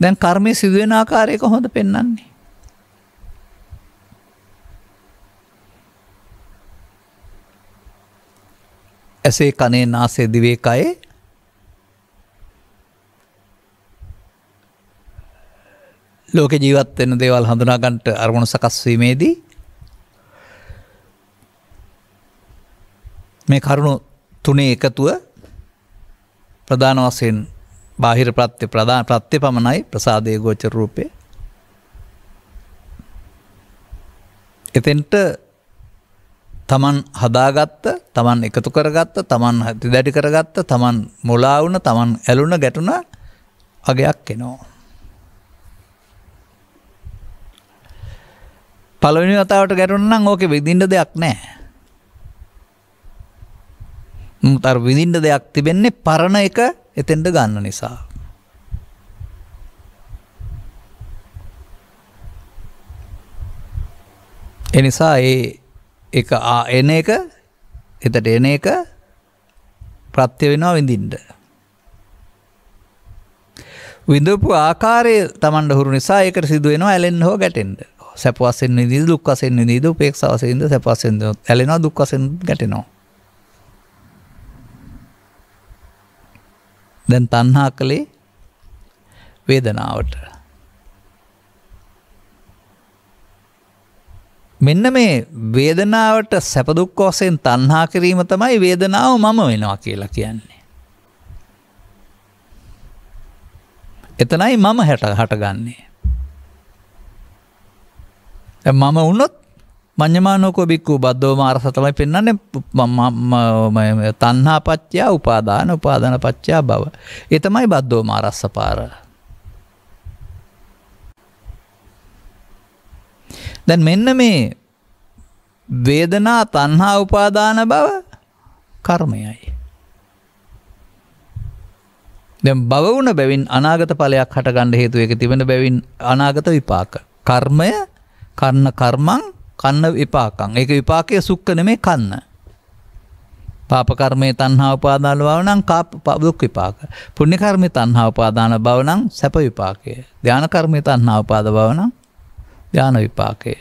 දැන් කර්මය සිදුවෙන ආකාරයක හොඳ පෙන්වන්නේ. ඇසේ කනේ නාසේ දිවේ කයේ ලෝක ජීවත් වෙන දේවල් හඳුනා ගන්නට අරමුණු සකස් වීමේදී මේ කරුණු තුනේ එකතුව ප්‍රධාන වශයෙන් බාහිර ප්‍රත්‍ය ප්‍රධාන ප්‍රත්‍ය පමණයි ප්‍රසාදයේ ගෝචර රූපේ එතෙන්ට තමන් හදාගත්ත තමන් එකතු කරගත්ත තමන් හති දැඩි කරගත්ත තමන් මොලාවුන තමන් ඇලුන ගැටුන අගයක් එනෝ. පළවෙනි වතාවට ගැටුන්නම් ඕක විදිින්ට දෙයක් නෑ. තර විදිින්ට දෙයක් තිබෙන්නේ පරණ එක එතෙන්ට ගන්න නිසා. එනිසා ඒ එක එන එක එතට එන එක ප්‍රත්‍ය වෙනවා විඳින්ට. විඳපු ආකාරය තමන්ට හුරු නිසා එකට සිදුවෙනවා ඇලෙන් හෝ ගැටෙන්ට සැපවසෙන් විදි දුක්කසෙන් විදිීද පේක්ෂවසයිද සැපස්සෙන්ද ඇලෙනවා දුක්කසෙන් ගැටෙනවා. දැන් තන්හා කළේ වේදනාවට. මෙන්න මේ වේදනාවට සැපදුක් වසයෙන් තන්හා කිරීම තමයි වේදනාව මම වෙනවා කියලා කියන්නේ. එතනයි මම හැට හටගන්නේ. මම වුණොත් මං්්‍යමානෝකෝ බික්කූ බද්ධෝ මාරස තමයි පෙන්න්නන්නේ තන්හා පච්චා උපාදාන උපාධන පච්චා බව. එතමයි බද්ධෝ මාරස්ස පාරා. දැන් මෙන්න මේ වේදනා තණ්හා උපාදාන බව කර්මයයි. දැන් බව වුණ බැවින් අනාගත ඵලයක් හටගන්න හේතු එක තිබෙන බැවින් අනාගත විපාක. කර්මය කන්න කර්මං කන්න විපාකං. ඒක විපාකයේ සුක්ක නෙමේ කන්න. පාප කර්මයේ තණ්හා උපාදාන බව නම් දුක් විපාක. පුණ්‍ය කර්මයේ තණ්හා උපාදාන බව නම් සැප විපාකය. ධාන කර්මයේ තණ්හා උපාදාන බව නම් ධ්‍යාන විපාකය.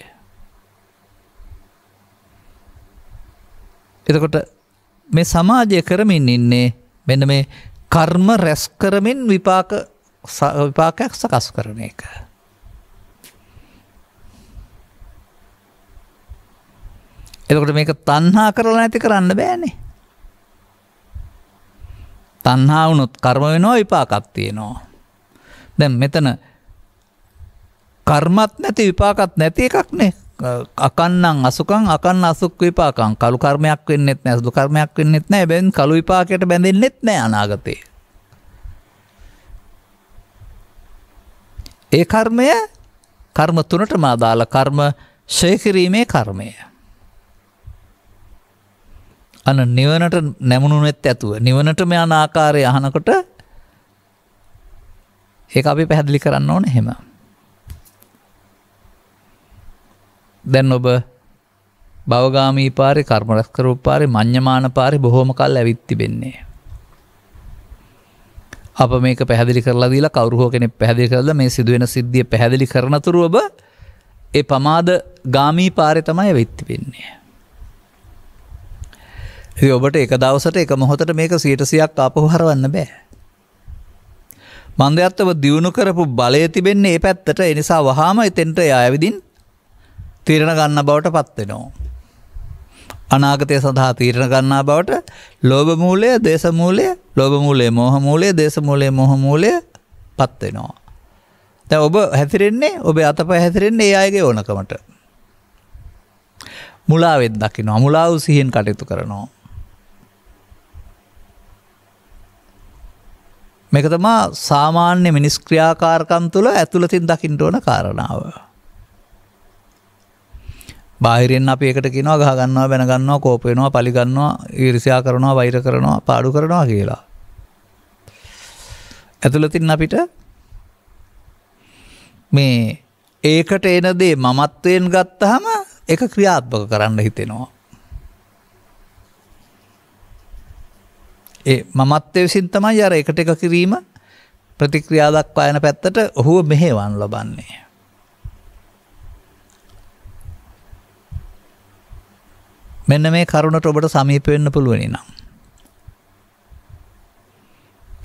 එතකොට මේ සමාජය කරමින් ඉන්නේ මෙන්න මේ කර්ම රැස් කරමින් විපාක විපාකයක් සකස් කරන එක. එතකොට මේක තන්හා කරලා නැති කරන්න බෑනේ. තන්හා වුණොත් කර්ම වෙනවා විපාකක් තියෙනවා. දැන් මෙතන කර්මත් නැති විපාකත් නැති එකක් නේ අකන්නං අසුකං අකන්න අසුක් විපාකං කළු කර්මයක් වෙන්නෙත් නෑ සුදු කර්මයක් වෙන්නෙත් නෑ බැවින් කළු විපාකයට බැඳෙන්නෙත් නෑ අනාගතේ ඒ කර්මය කර්ම තුනටම අදාළ කර්ම ෂය කිරීමේ කර්මය. අන නිවනට නැමුණුනෙත් ඇතුව නිවනටම යන ආකාරය අහනකොට ඒ අපි පැහැදිලි කරන්න ඕන හෙම. දැන් ඔබ බවගාමී පාරි කර්මරස්කරු පාරි මං්්‍යමාන පාරි බොහෝම කල් ඇවිත්තිබෙන්නේ. අප මේක පැහදිි කරලා දීලා කවරුහෝ කෙනෙ පැහදි කරලා මේ සිදුවෙන සිද්ධිය පැහැදිලි කරනතුරු ඔබ ඒ පමාද ගාමී පාරි තමයි වෙත්ති වෙන්නේ. ඔබට එක දවසට එක මොහොතට මේක සීටසියක් අප හරවන්න බෑ. මන්දයත්තව දියුණු කරපු බලය තිබෙන්නේ ඒ පැත්තට එනිසා වහාම එතෙන්ට යායවිදින් තීරණ ගන්න බවට පත්වෙනවා. අනාගතය සඳහා තීරණ ගන්නා බවට ලෝබමූලය දේශමූලය ලෝබමූලේ මොහමූලේ දේශමූලේ මොහමූලය පත්වෙනවා. තැ ඔබ හැතිරෙන්නේ ඔබේ අතප හැතිරෙන්නේ ඒ අයගේ ඕනකමට. මුලාවෙත් දකින අමුලාව සිහින් කටයුතු කරනවා. මේක තමා සාමාන්‍ය මිනිස්ක්‍රියාකාරකම් තුළ ඇතුළතින් දකිින්ට ඕන කාරණාව. බාහිරෙන් අප ඒකට කියනවා ගහගන්නවා බැනගන්නවා කෝපයනවා පලිගන්නවා ඊරිසියා කරනවා වෛර කරනවා පාඩු කරනවා කියලා. ඇතුළතින් අපිට මේ ඒකට එන දේ මමත්වයෙන් ගත්තහම එක ක්‍රියාත්මක කරන්න හිතෙනවා. ඒ මමත්වය විසින් තමයි අර එකට එක කිරීම ප්‍රතික්‍රියාදක්වා යන පැත්තට ඔහුව මෙහෙවන් ලබන්නේ. මෙන්න මේ කරුණට ඔබට සමීප වෙන්න පුළුවනි නම්.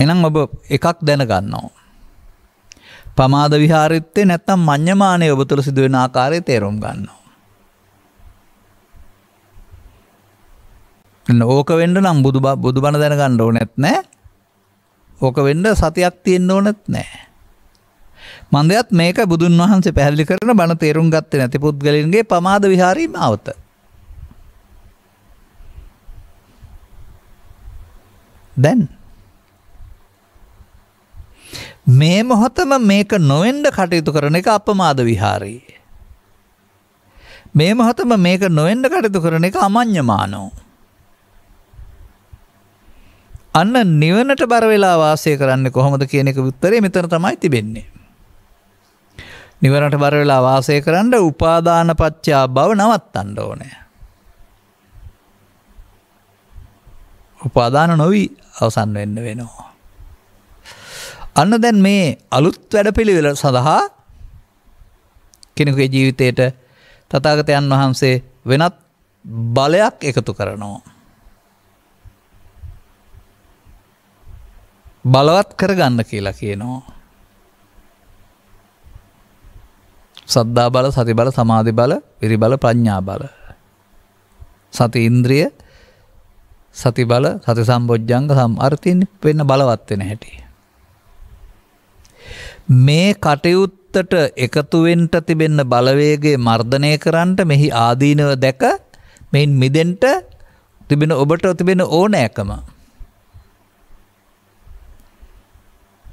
එනම් ඔබ එකක් දැනගන්නවා. පමාද විහාරිත්තේ නැත්තම් මං්්‍යමානය ඔබ තුළ සිදුවෙන ආකාරය තේරුම් ගන්නවා. ඕක වෙන්ඩ නම් බුදු බුදු බණ දැනගන්න ඕනෙත් නෑ ඕක වෙන්ඩ සතියක් තියෙන්න්න ඕනෙත් නෑ. මන්දයත් මේක බුදුන් වහන්සේ පැහල්ලි කරන බණ තේරුම් ගත්ත නැති පුද්ගලින්ගේ පමාද විහාරීම අවත. දැන් මේ මොහොතම මේක නොවෙන්ඩ කටයුතු කරන එක අපමාද විහාරී. මේ මොහොතම මේක නොවෙන්ඩ කටයුතු කරන එක අමං්්‍යමානෝ. අන්න නිවනට බරවෙලා වාසය කරන්න කොහොමද කියන එක උත්තරේ මෙතර තමයි තිබෙන්නේ. නිවනට බරවෙලා වාසය කරන්න උපාදාන පච්චා බව නවත් අන්ඩ ඕනෑ. උපාදාන නොවී අවසන් වෙන්න වෙනවා. අන්න දැන් මේ අලුත් වැඩපිළිවෙල සඳහා කෙනෙකුගේ ජීවිතයට තතාගතයන් වහන්සේ වෙනත් බලයක් එකතු කරනවා. බලවත් කරගන්න කියලා කියනවා. සද්දා බල සති බල සමාධි බල විරි බල ප්‍රඥ්ඥා බල. සති ඉන්ද්‍රිය සති බල සති සම්බෝජ්ජංග සම් අර්ථයෙන් වෙන්න බලවත්වෙන හැටි. මේ කටයුත්තට එකතුවෙන්ට තිබෙන්න බලවේගේ මර්ධනය කරන්නට මෙහි ආදීනව දැක මෙයින් මිදෙන්ට තිබෙන ඔබට තිබෙන ඕනෑකම.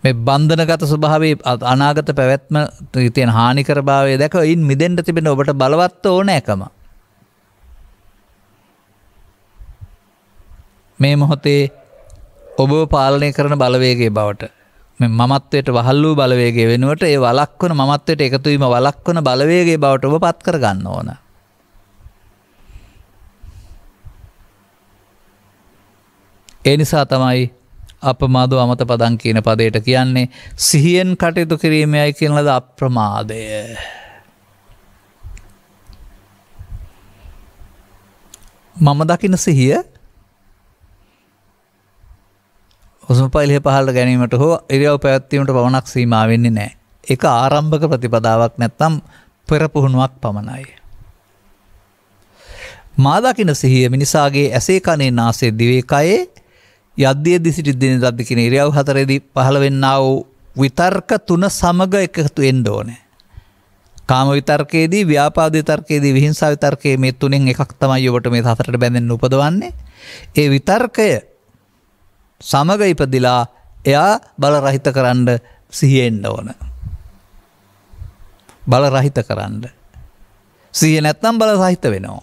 මේ බන්ධනගත ස්වභාවේ අනාගත පැවැත්ම තියන හානිකරභාවය දැක ඉන් මිදෙන්ට තිබෙන ඔබට බලවත් ඕනෑකම. මේ මොහොතේ ඔබ පාලනය කරන බලවේගේ බවට මමත්වයට වහල් වූ බලවේගේ වෙනුවට ඒ වලක්වන මත්වයට එකතුවීම වලක්වන බලවේගේ බවට ඔබ පත් කරගන්න ඕන. ඒ නිසා තමයි අප මදු අමත පදන් කියන පදයට කියන්නේ සිහියෙන් කටයුතු කිරීමයයි කියනලද අප්‍රමාදය. මම දකින සිහිය හුසුම පයිලහ පහල්ට ගැනීමට හෝ ඉරියව් පැවැත්වීමට පවනක් සීමා වෙන්නේ නෑ. එක ආරම්භක ප්‍රතිපදාවක් නැත්තම් පෙරපුහුණුවක් පමණයි. මාදකින සිහිය මිනිසාගේ ඇසේ කනේ නාසේ දිවේකයේ යද්දිය දිසිටි දින දද්දිකින ඉරියව් හතරෙදි පහළවෙන්න වූ විතර්ක තුන සමඟ එකතු එන්න ඕනේ. කාම විතර්කයේදී ව්‍යාපාද විතර්කයේදී විහිංසාව විතර්කයේ මේ තුනෙන් එකක් තමයි ඔබට මේ හතරට බැඳෙන්න උපදවන්නේ. ඒ විතර්කය සමග ඉපදිලා එයා බලරහිත කරන්න සිහියෙන්ඩ ඕන. බල රහිත කරන්න. සිය නැත්නම් බල සහිත වෙනවා.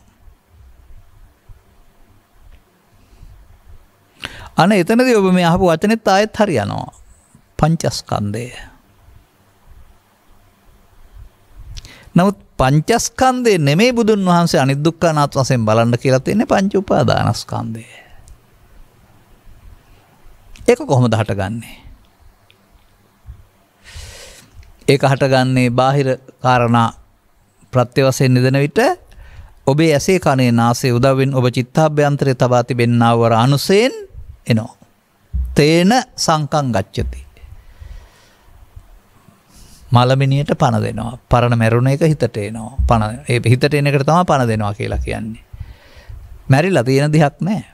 අන එතනද ඔබ මේ අහපු වචනෙත් ආයෙත් හරි යනවා පංචස්කන්දය. නමුත් පංචස්කන්දේ නෙමේ බුදුන් වහන්සේ අනිදුක්කා නාත් වසෙන් බලන්න කියලතින්නේ පංචුපා දානස්කන්දේ. ඒක කොහොමද හටගන්නේ. ඒක හටගන්නේ බාහිර කාරණා ප්‍රත්‍යවසයෙන් නිදන විට ඔබේ ඇසේ කනේ නාසේ උදවෙන් ඔබ චිත්තාභ්‍යන්තරය තබා තිබෙන්න්නවර අනුසයෙන් එනෝ. තේන සංකං ගච්චති. මළමිනියට පණ දෙනවා පරණ මැරුණ එක හිතට එනවා පණ ඒ හිතට එනකට තම පණ දෙනවා කියලා කියන්නේ. මැරිලා තියෙන දිහක් නෑ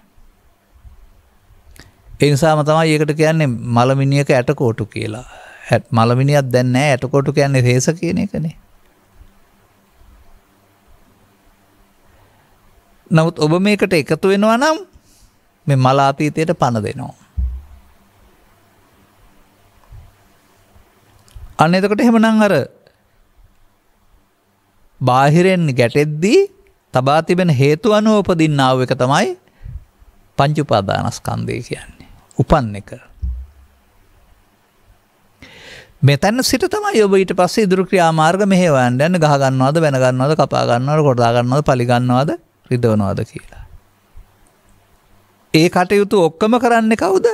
එනිසාම තමයි ඒකට කියන්නේ මළමිනිියක ඇටකෝටු කියලා ඇත් මළමිනිියත් දැන්නෑ ඇටකොටු කියන්නේ රේස කියන එකනේ නමුත් ඔබ මේකට එකතු වෙනවා නම් මේ මලාපීතයට පණ දෙනවා. අන්න එතකට හෙමනං අර බාහිරෙන් ගැටෙද්දී තබා තිබෙන හේතු අනුව උපදින්නාව එක තමයි පංචුපාදානස්කන්දය කියන්න. උපන් එක. මෙතැන සිට තමයි ඔබ ඊට පස්සේ ඉදුරු ක්‍රියාමාර්ග මෙහෙවන්න යන්න ගහ ගන්නවද වෙන ගන්නවද කපා ගන්නවද කොටා ගන්නවද පලි ගන්නවද රිදවනවද කියලා. ඒ කටයුතු ඔක්කොම කරන්නේ කවුද?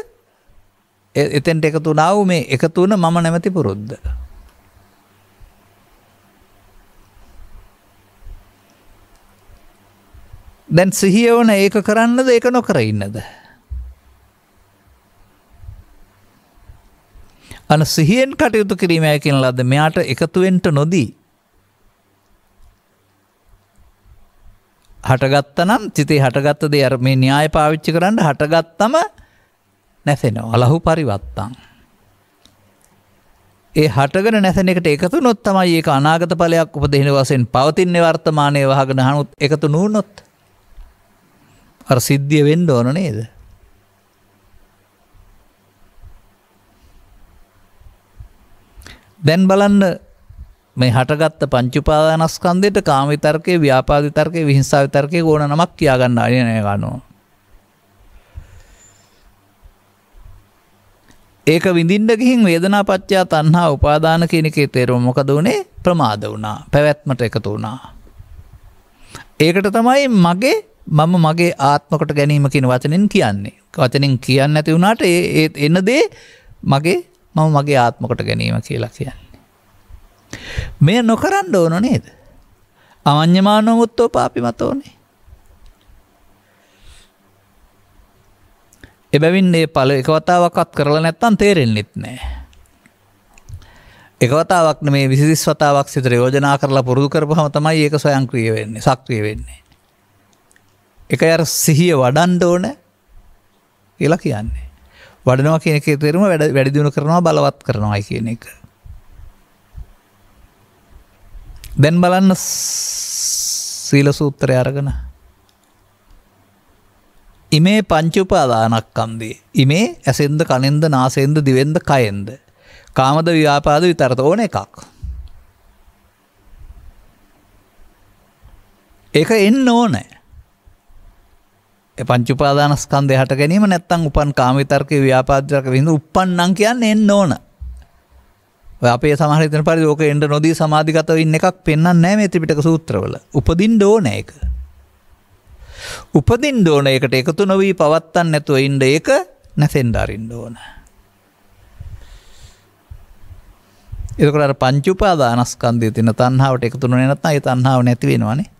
එතෙන්ට එකතු වුණා වූ මේ එකතු වුණ මම නැමැති පුරුද්ද. දැන් සිහිය වුණ ඒක කරන්නද ඒක නොකර ඉන්නද? අන සිහියෙන් කටයුතු කිරීමය කියන ලද මෙයාට එකතුවෙන්ට නොදී. හටගත්ත නම් චිතේ හටගත්ත දෙ අර මේ න්‍යාය පාවිච්චි කරන්න හටගත්තම නැසෙනෝ අලහු පරිවත්තං. ඒ හටගෙන නැසන එකට එකතු නොත් තමයි ඒක අනාගත පලයක් උපදෙන වසෙන් පවතින්නේ වර්තමානය වහගෙන හනුත් එකතු නූනොත් අර සිද්ධිය වෙන්න ඕන නේද දැන් බලන්න මේ හටගත්ත පංචුපාදානස්කන්දයට කාමිතර්කය ව්‍යාපාධිතර්කය විහිංසාවිතර්කය ඕන නමක් කියාගන්න අයනය ගන්නවා. ඒක විඳින්ඩ ගිහින් වේදනා පච්චා තන්හා උපාදාන කෙනෙකේ තේරුම් මොකද වනේ ප්‍රමාද වුණා පැවැත්මට එකතු වුණා. ඒකට තමයි මගේ මම මගේ ආත්මකට ගැනීමකින් වචනෙන් කියන්නේ. වචනින් කියන්න ඇති වුණට ඒ එන්න දේ මගේ මම මගේ ආත්මකට ගැනීම කියලා කියන්නේ. මෙය නොකරන්න ඕන නේද. අවං්‍යමානොමුත්තෝ පාපි මතෝනේ. එබැවින් ඒ පල එකවතාවකත් කරලා නැත්තන් තේරෙන්න්නෙත් නෑ. එකවතාවක් මේ විසිස් වතාවක් සිතර යෝජනා කරලා පුරුදු කරපුහම තමයි ඒක සොයංක්‍රිය වෙන්නේ සක්්‍රිය වෙන්නේ. එක අර සිහිය වඩන්ඩ ඕන කියලා කියන්නේ. වඩනවා කියන එක තේරුම වැඩ වැඩිදිුණු කරනවා බලවත් කරනවායි කියන එක. දැන් බලන්න සීල සූත්‍රය අරගෙන. ඉමේ පංචුපාදානක්කන්දේ. ඉමේ ඇසෙන්ද කනෙන්ද නාසෙන්ද දිවෙන්ද කයෙන්ද. කාමද ව්‍යාපාද විතරත ඕන එකක්. ඒක එන්න ඕනෑ. පංචුපාදානස්කන්දය හට ගැනීම නැත්තං උපන් කාමිතර්ක ව්‍යාපාදරක විඳ උපන්නං කියන්න එන්න ඕන අපේ සමහරතන පරි ෝක එන්ට නොදී සමාධිකතව ඉන්න එකක් පෙන්න්න නෑ මේ ත්‍රිපිටක සූත්‍රවල උපදින් ඩෝන එක උපදින් ඩෝන එකට එකතු නොවී පවත්තන් නැතුව ඉන්ඩ ඒක නැසෙන්ඩාරින් ඩෝන එකට පංචුපාදානස්කන්දය තින තන්හාාවට එකතුන නැත්න තන්හාාව නැතිවෙනවානේ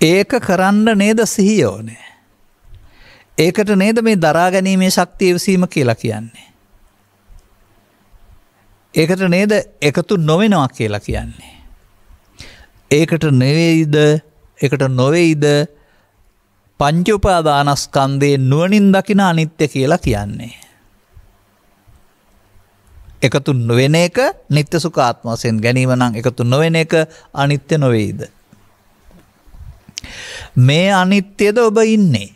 ඒක කරන්න නේද සිහිය ඕනේ. ඒකට නේද මේ දරාගැනීමේ ශක්තිය විසීම කියලා කියන්නේ. ඒකට නේද එකතු නොවෙනවා කියලා කියන්නේ. ඒකට නෙවෙයිද එකට නොවෙයිද පංචුපාදානස්කන්දේ නුවනින් දකින අනිත්‍ය කියලා කියන්නේ. එකතු නොවෙන එක නිත්‍ය සුකාත්මසයෙන් ගැනීම නම් එකතු නොවෙන එක අනිත්‍ය නොවෙයිද. මේ අනිත්‍යද ඔබ ඉන්නේ.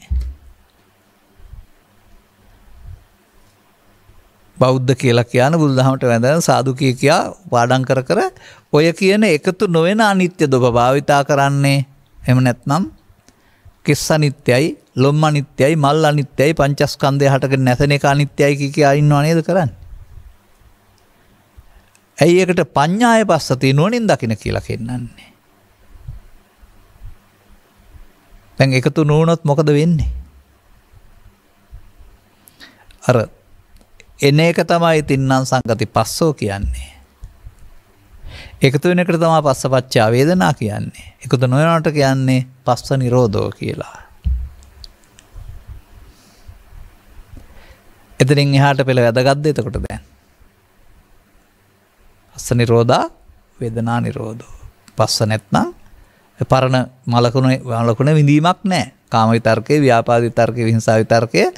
බෞද්ධ කියලා කියන බුදුදහමට වැඳන සාදු කිය කියා වාඩම් කර කර ඔය කියන එකතු නොවන අනිත්‍යද ඔබ භාවිතා කරන්නේ. එහෙම නැත්නම් කිස් අනිත්‍යයි, ලොම් අනිත්‍යයි, මල් අනිත්‍යයි, පංචස්කන්ධය හටගෙන නැසෙන එක අනිත්‍යයි කිය කියා ඉන්නව නේද කරන්නේ? ඇයි ඒකට පඤ්ඤාය පස්සති නුවණින් දකින්න කියලා කියන්නේ. දැන් එකතු නොවුනොත් මොකද වෙන්නේ? අර එන එක තමයි තින්නම් සංගති පස්සෝ කියන්නේ. එකතු වෙන එකට තමයි පස්සපච්චා වේදනා කියන්නේ. එකතු නොවනට කියන්නේ පස්ස නිරෝධෝ කියලා. එතනින් එහාට පෙළ වැදගත්ද එතකොට දැන්? පස්ස නිරෝධා වේදනා නිරෝධෝ. පස්ස නැත්නම් පරණ මලකුණ මලකුණ විඳීමක් නෑ කාම විතර්කය ව්‍යාපාදි තර්කය විහිංසා විතර්කය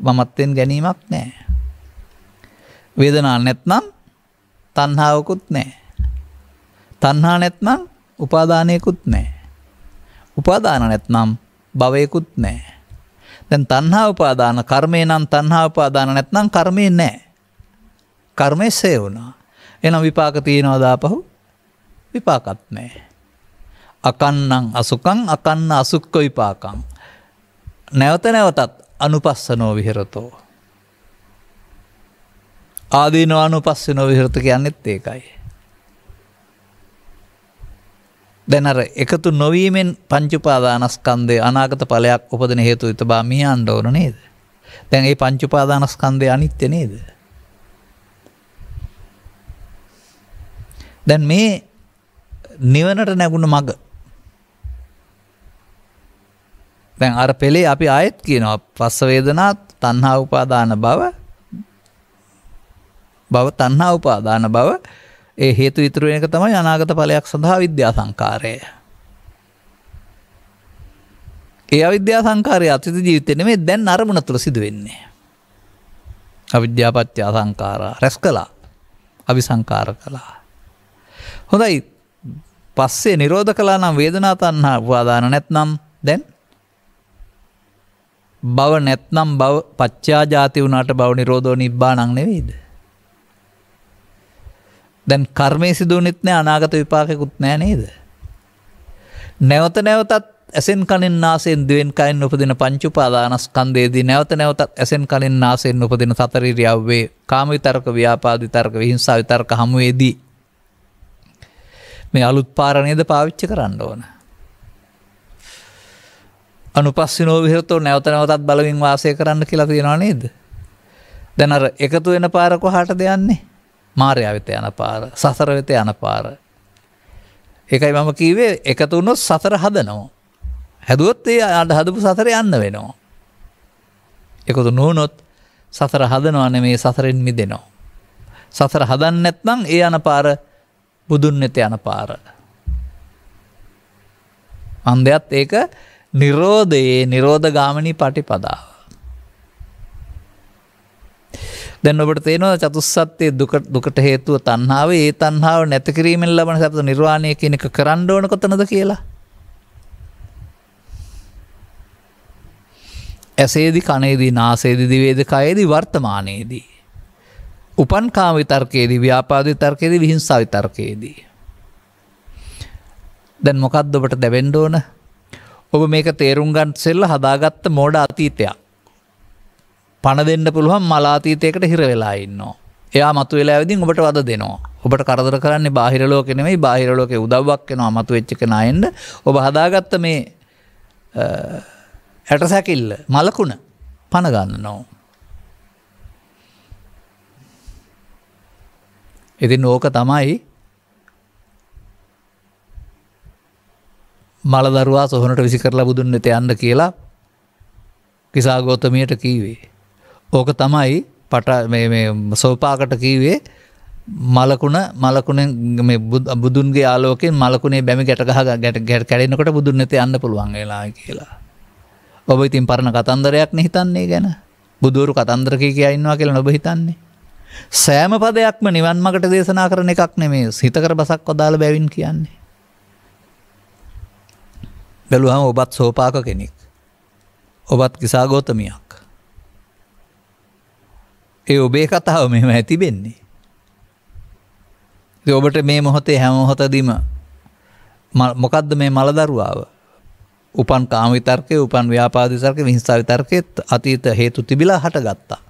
මමත්තෙන් ගැනීමක් නෑ. වේදනා නැත්නම් තන්හාාවකුත් නෑ. තන්හා නැත්නම් උපාදානයකුත් නෑ. උපාදාන නැත්නම් භවයකුත් නෑ. දැන් තන්හා උපාදාන කර්මය නම් තන්හා උපාදාන නැත්නම් කර්මය නෑ. කර්මය සේ වුණා. එනම් විපාක තියෙනවදා පහු විපාකත් නෑ. අකන්නං අසුකං අකන්න අසුක්ක විපාකං. නැවත නැවතත් අනුපස්සනෝ විහෙරතෝ. ආදීන අනුපස්සන විහරත කියන්නෙත් ඒකයි. දැනර එකතු නොවීමෙන් පංචුපාදානස්කන්දය අනාගත පලයක් උපදන හේතු විත බා මිය අන්ඩෝන නේද. තැන් ඒ පංචුපාදානස්කන්දය අනිත්‍ය නේද. දැන් මේ නිවනට නැගුණ මග දැන් අර පෙළේ අපි ආයෙත් කියනවා පස්ස වේදනා තණ්හා උපාදාන බව බව තණ්හා උපාදාන බව ඒ හේතු ඉතුරු වෙන එක තමයි අනාගත ඵලයක් සඳහා විද්‍යා සංකාරය. ඒ අවිද්‍යා සංකාරය අතීත ජීවිතේ නෙමෙයි දැන් අරමුණ තුල සිදු වෙන්නේ. අවිද්‍යාපත්‍ය සංකාරා රැස් කළා. අවිසංකාර කළා. හොඳයි. පස්සේ නිරෝධ කළා නම් වේදනා තණ්හා උපාදාන නැත්නම් දැන් බව නැත්නම් බව පච්චා ජාති වුණට බව නිරෝධෝ නිබ්බානං නෙවෙයිද. දැන් කර්මය සිදුවනෙත් නෑ අනාගත විපාකකුත් නෑ නේද. නැවත නැවතත් ඇසෙන් කලින් නාසෙන් දුවෙන් කයින් උපදින පංචුපාදානස්කන්දේදී නැවත නැවතත් ඇසෙන් කලින් නාසයෙන් උපදින සතරීරියව්වේ කාමවිතර්ක ව්‍යාපාදිතර්ක විහිංසා විතර්ක හමුවේදී. මේ අලුත් පාරණයද පාවිච්චි කරන්න ඕන. අනුපස්සිනෝ විහෙරතෝ නැවත නැවතත් බලමින් වාසය කරන්න කියලා තියෙනවා නේද? දැන් අර එකතු වෙන පාර කොහාටද යන්නේ? මායාව වෙත යන පාර, සසර වෙත යන පාර. ඒකයි මම කිව්වේ එකතු වුණොත් සසර හදනවා. හැදුවොත් ඒ අඬ හදපු සසර යන්න වෙනවා. එකතු නොවුනොත් සසර හදනවා නෙමේ සසරෙන් මිදෙනවා. සසර හදන්න නැත්නම් ඒ යන පාර බුදුන් වෙත යන පාර. අන්දයත් ඒක නිරෝධයේ නිරෝධ ගාමනී පටිපදාව. දැන් ඔබට තේනවා චතුස්සත්‍ය දුකට හේතුව තණ්හාව. ඒ තණ්හාව නැති කිරීමෙන් ලබන සපත නිර්වාණය කියන එක කරන්න ඕන කොතනද කියලා. ඇසේදි කනේදී නාසේදි දිවේද කයේදී වර්තමානයේදී. උපන් කාම විතර්කයේදී ව්‍යාපාද විතර්කයේදී විහිංසාව විතර්කයේදී. දැන් මොකක්ද ඔබට දැවෙන්න ඕන? ඔබ මේක තේරුම්ගන් සෙල්ල හදාගත්ත මෝඩ අතීතයක්. පණ දෙන්න පුළුවන් මලාතීතයකට හිර වෙලා ඉන්නවා. එයා මතු වෙලා ඇවිදින් ඔබට වද දෙනවා. ඔබට කරදර කරන්නේ බාහිරලෝක නෙමයි බාහිරලෝක උදව්වක් වෙනවා මතු වෙච්ච එක නයෙන්ද ඔබ හදාගත්ත මේ ඇටසැකිල්ල මලකුණ පණගන්න නෝ. ඉතින් ඕක තමයි මලදරුවා සොහනට විසි කරලා බුදුන් නෙත යන්න කියලා කිසාගෝතමයට කීවේ. ඕක තමයි පට සෝපාකට කීවේ මලකුණ මලකුණ බුදුන්ගේ ආලෝකෙන් මලකුණේ බැමි ගැටගහ ගැට ගැට කැරෙනකොට බුදුන් නැති අන්න පුළුවන් වෙලා කියලා. ඔබ ඉතින් පරණ කතන්දරයක් නහිතන්නේ ගැන බුදුරු කතන්දරක කියන්නවා කියලා නොබ හිතන්නේ. සෑම පදයක්ම නිවන් මකට දේශනා කරන එකක් නෙමේ සිතකර බසක් කොදාල බැවින් කියන්නේ. බැලුවහම ඔබත් සෝපාක කෙනෙක්. ඔබත් කිසාගෝතමයක්. ඒ ඔබේ කතාව මෙම ඇතිබෙන්නේ. ඔබට මේ මොහොතේ හැමොහොතදීම මොකක්ද මේ මලදරුවාව උපන් කාමිතර්කය උපන් ව්‍යාපාදිසර්ක විහිංසාවිතර්කයත් අතීත හේතු තිබිලා හට ගත්තා.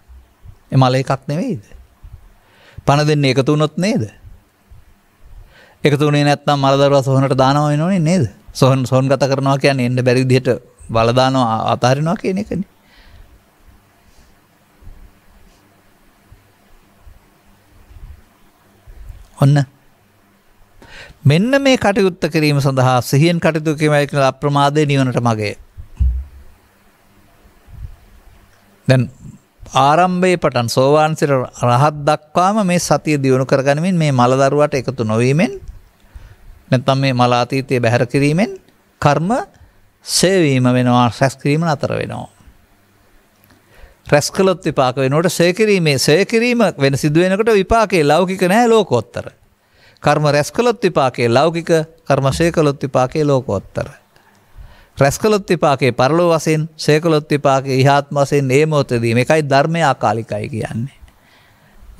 එ මල එකක් නෙවෙයිද. පණ දෙන්න එකතු වනොත් නේද. එකතුනේ නැත්නම් මලදරවා සොහනට දානවයි නොනේ නේද. සොහන් සොන් ගත කරනවා කියන්නේ එන්න බැරි දිහට බලදානවා අතාරෙනවා කියන එකන ඔන්න මෙන්න මේ කටයුත්ත කිරීම සඳහා සිහියෙන් කටයුතු කිරීමයි කියලා අප්‍රමාදේ නිවනට මගේ දැන් ආරම්භයේ පටන් සෝවාන් සිට රහත් දක්වාම මේ සතිය දියුණු කරගනිමින් මේ මලදරුවට එකතු නොවීමෙන් නැත්නම් මේ මල අතීතය බැහැර කිරීමෙන් කර්ම සේවීම වෙනවා රැස් කිරීම නතර වෙනවා. රැස් කළොත් විපාක වෙනකොට සේ කිරීමේ සේ කිරීම වෙන සිදු වෙනකොට විපාකේ ලෞකික නැහැ ලෝකෝත්තර. කර්ම රැස් කළොත් විපාකේ ලෞකික කර්ම සේ කළොත් විපාකේ ලෝකෝත්තර. රැස් කළොත් විපාකේ පරලෝ වශයෙන් සේ කළොත් විපාකේ ඉහාත්ම වශයෙන් මේ මොහොතදී මේකයි ධර්මය අකාලිකයි කියන්නේ.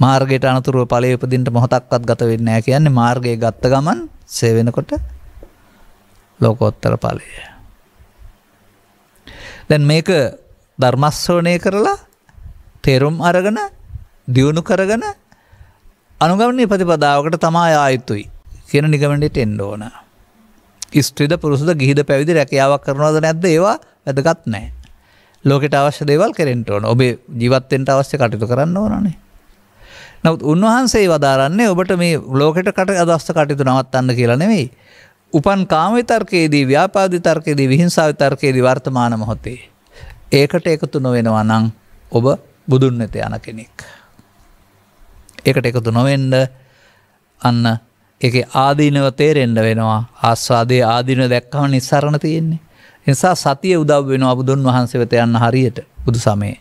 මාර්ගයට අනතුරුව ඵලයේ උපදින්න මොහොතක්වත් ගත වෙන්නේ නැහැ කියන්නේ මාර්ගය ගත්ත ගමන් සේ වෙනකොට ලෝකෝත්තර ඵලය. දැන් මේක ධර්මස්වනය කරලා තේරුම් අරගෙන දියුණු කරගෙන අනුගමනය ප්‍රතිපදාවකට තමා ආයුතුයි කියන නිගමෙන්ඩට එන්න ඕන. ස්ත්‍රීද පුරුසුද ගිහිද පැවිදි රැකියාවක් කරනවද නැද්ද ඒවා වැදගත් නෑ. ලෝකට අවශ්‍ය දේවල් කරෙන්ට ඕන ඔබේ ජීවත්තෙන්ට අවශ්‍ය කටයුතු කරන්න ඕනනේ. නවත් උන්වහන්සේ වදාරන්නේ ඔබට මේ ලෝකට කට අදස්ථ කටයුතු නවත්තන්න කියලා නෙවෙයි. උපන් කාමවිතර්කයේදී ව්‍යාපාදි තර්කයේදී විහිංසාව තර්කයේදී වර්තමාන මොහොතේ. ඒකට එකතු නොවෙනවා නම් ඔබ බුදුන් වෙත යන කෙනෙක්. ඒකට එකතු නොවෙන්න අන්න එක ආදීනව තේරෙන්ඩ වෙනවා ආස්වාදය ආදින දැක්කම නිස්සරණ තියෙන්නේ. නිසා සතිය උදව් වෙනවා බුදුන් වහන්සේ වෙත යන්න හරියට බුදු සමයේ.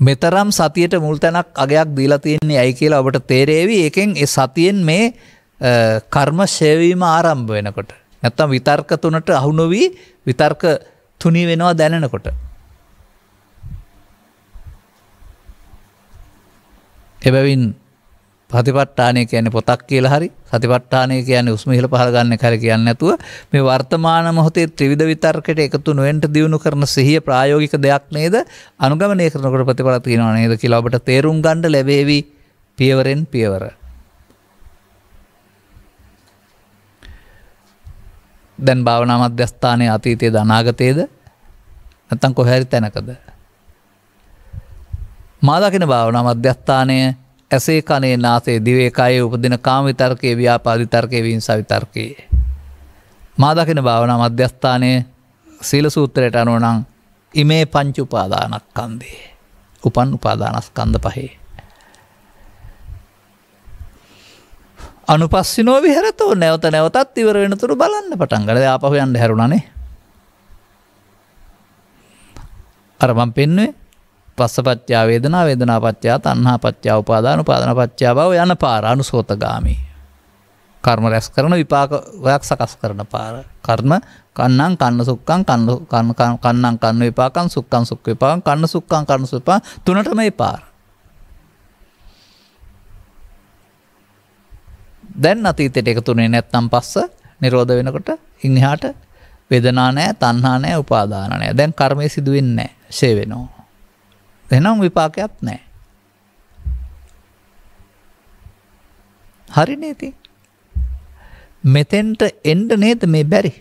මෙතරම් සතියට මුල් තැනක් අගයක් දීලා තියෙන්නේ ඇයි කියලා ඔබට තේරේවි. ඒකෙන් ඒ සතියෙන් මේ කර්ම ෂේවීම ආරම්භ වෙනකොට. නැත්තම් විතර්ක තුනට අහු නොවි විතර්ක තුනි වෙනවා දැනෙනකොට. එබැවින් සතිපට්ඨානය කියන්නේ පොතක් කියලා හරි සතිපට්ඨානය කියන්නේ උස්ම ඉහළ පහළ ගන්න කර කියන්නේ නැතුව මේ වර්තමාන මොහොතේ ත්‍රිවිධ විතර්කයට එකතු නොවෙන්න දියුණු කරන සිහිය ප්‍රායෝගික දෙයක් නේද අනුගමනය කරනකොට ප්‍රතිඵල තියෙනවා නේද කියලා ඔබට තේරුම් ගන්න ලැබේවි පියවරෙන් පියවර. දැන් භාවනා මධ්‍යස්ථානයේ අතීතයේද අනාගතයේද නැත්නම් කොහේ හරි තැනකද මා දකින භාවනා මධ්‍යස්ථානයේ ඇසේ කනේ නාසේ දිවේකායේ උපදින කාමිතර්කයේ ව්‍යාපාධිතර්කය වීන් සවිතර්කයේ. මාදකින භාවනා මධ්‍යස්ථානය සීලසූත්‍රයට අනුවනං ඉමේ පංචු උපාදානක් කන්දේ. උපන් උපාදානස්කන්ද පහේ. අනුපස්සිනෝ විහරතෝ නැවත නැවතත් ඉවර වෙනතුරු බලන්න පටන්ගල ආපහු යන්න හැරුණනේ. අරමන් පෙන්න්නේ පස්සපච්චා වේදනා වේදනාපච්චා තන්හා පච්චා උපාදාන උපාදනපච්චා බව යන පාර අනුසෝතගාමී. කර්ම රැස් කරන විපාකයක් සකස් කරන පාර කර්ම කන්නන් කන්න සුක්කන් කන්න කන්නන් කන්න විපාකන් සුක්කන් සුක් විපාකන් කන්න සුක්කන් කන්න සුපා තුනටම ඒ පාර දැන් අතීතයට එකතුනේ නැත්නම් පස්ස නිරෝධ වෙනකොට ඉන්හාට වේදනා නෑ තණ්හා නෑ උපාදාන නෑ දැන් කර්මය සිදුවෙන්නේ නෑ ෂේ වෙනවා එනම් විපාකයක් නෑ. හරිනේ ඉතින්. මෙතෙන්ට එන්න නේද මේ බැරි.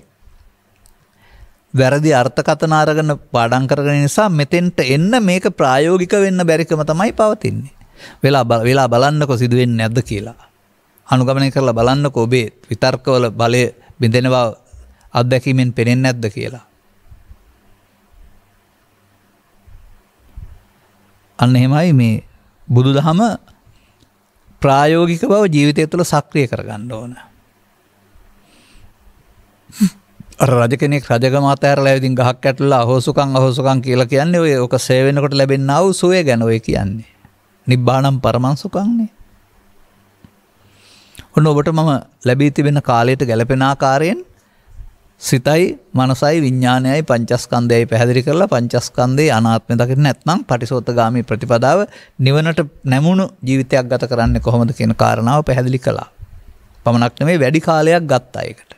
වැරදි අර්ථකථන අරගෙන පාඩම් කරගෙන නිසා මෙතෙන්ට එන්න මේක ප්‍රායෝගික වෙන්න බැරිකම තමයි පවතින්නේ. වෙලා වෙලා බලන්නකො සිදුවෙන්නේ නැද්ද කියලා. අනුගමනය කරලා බලන්නකො ඔබේ විතර්කවල බලය බිඳෙනවා අත්දැකීමෙන් පෙනෙන්නේ නැද්ද කියලා. අන්න එහෙමයි මේ බුදු දහම ප්‍රායෝගික බව ජීවිතය තුළ සක්‍රිය කරගන්න ඕන. රජ කෙනෙක් රජක මතෑරල ඇවිදින් ගහක් ඇටල හෝසුකං අහෝසුකං කියලා කියන්නේ ඔය ඕක සේවෙනකොට ලැබෙන් අව සුවය ගැනොය කියන්නේ. නිබ්බානම් පරමංසුකන්නේ. ඔන්න ඔබට මම ලැබී තිබෙන කාලයට ගැලපෙන ආකාරයෙන් සිතයි මනසයි විඤ්ඥානයයි පංචස්කන්දයයි පැහැදිරි කරලා පංචස්කන්දේ අනාත්ම දකිට නැත්නම් පටිසෝතගාමි ප්‍රතිපදාව නිවනට නැමුණු ජීවිතයක් ගත කරන්න කොහොමද කියෙන කාරණාව පැහැදිලි කළා. පමණක් මේ වැඩි කාලයක් ගත්තායකට.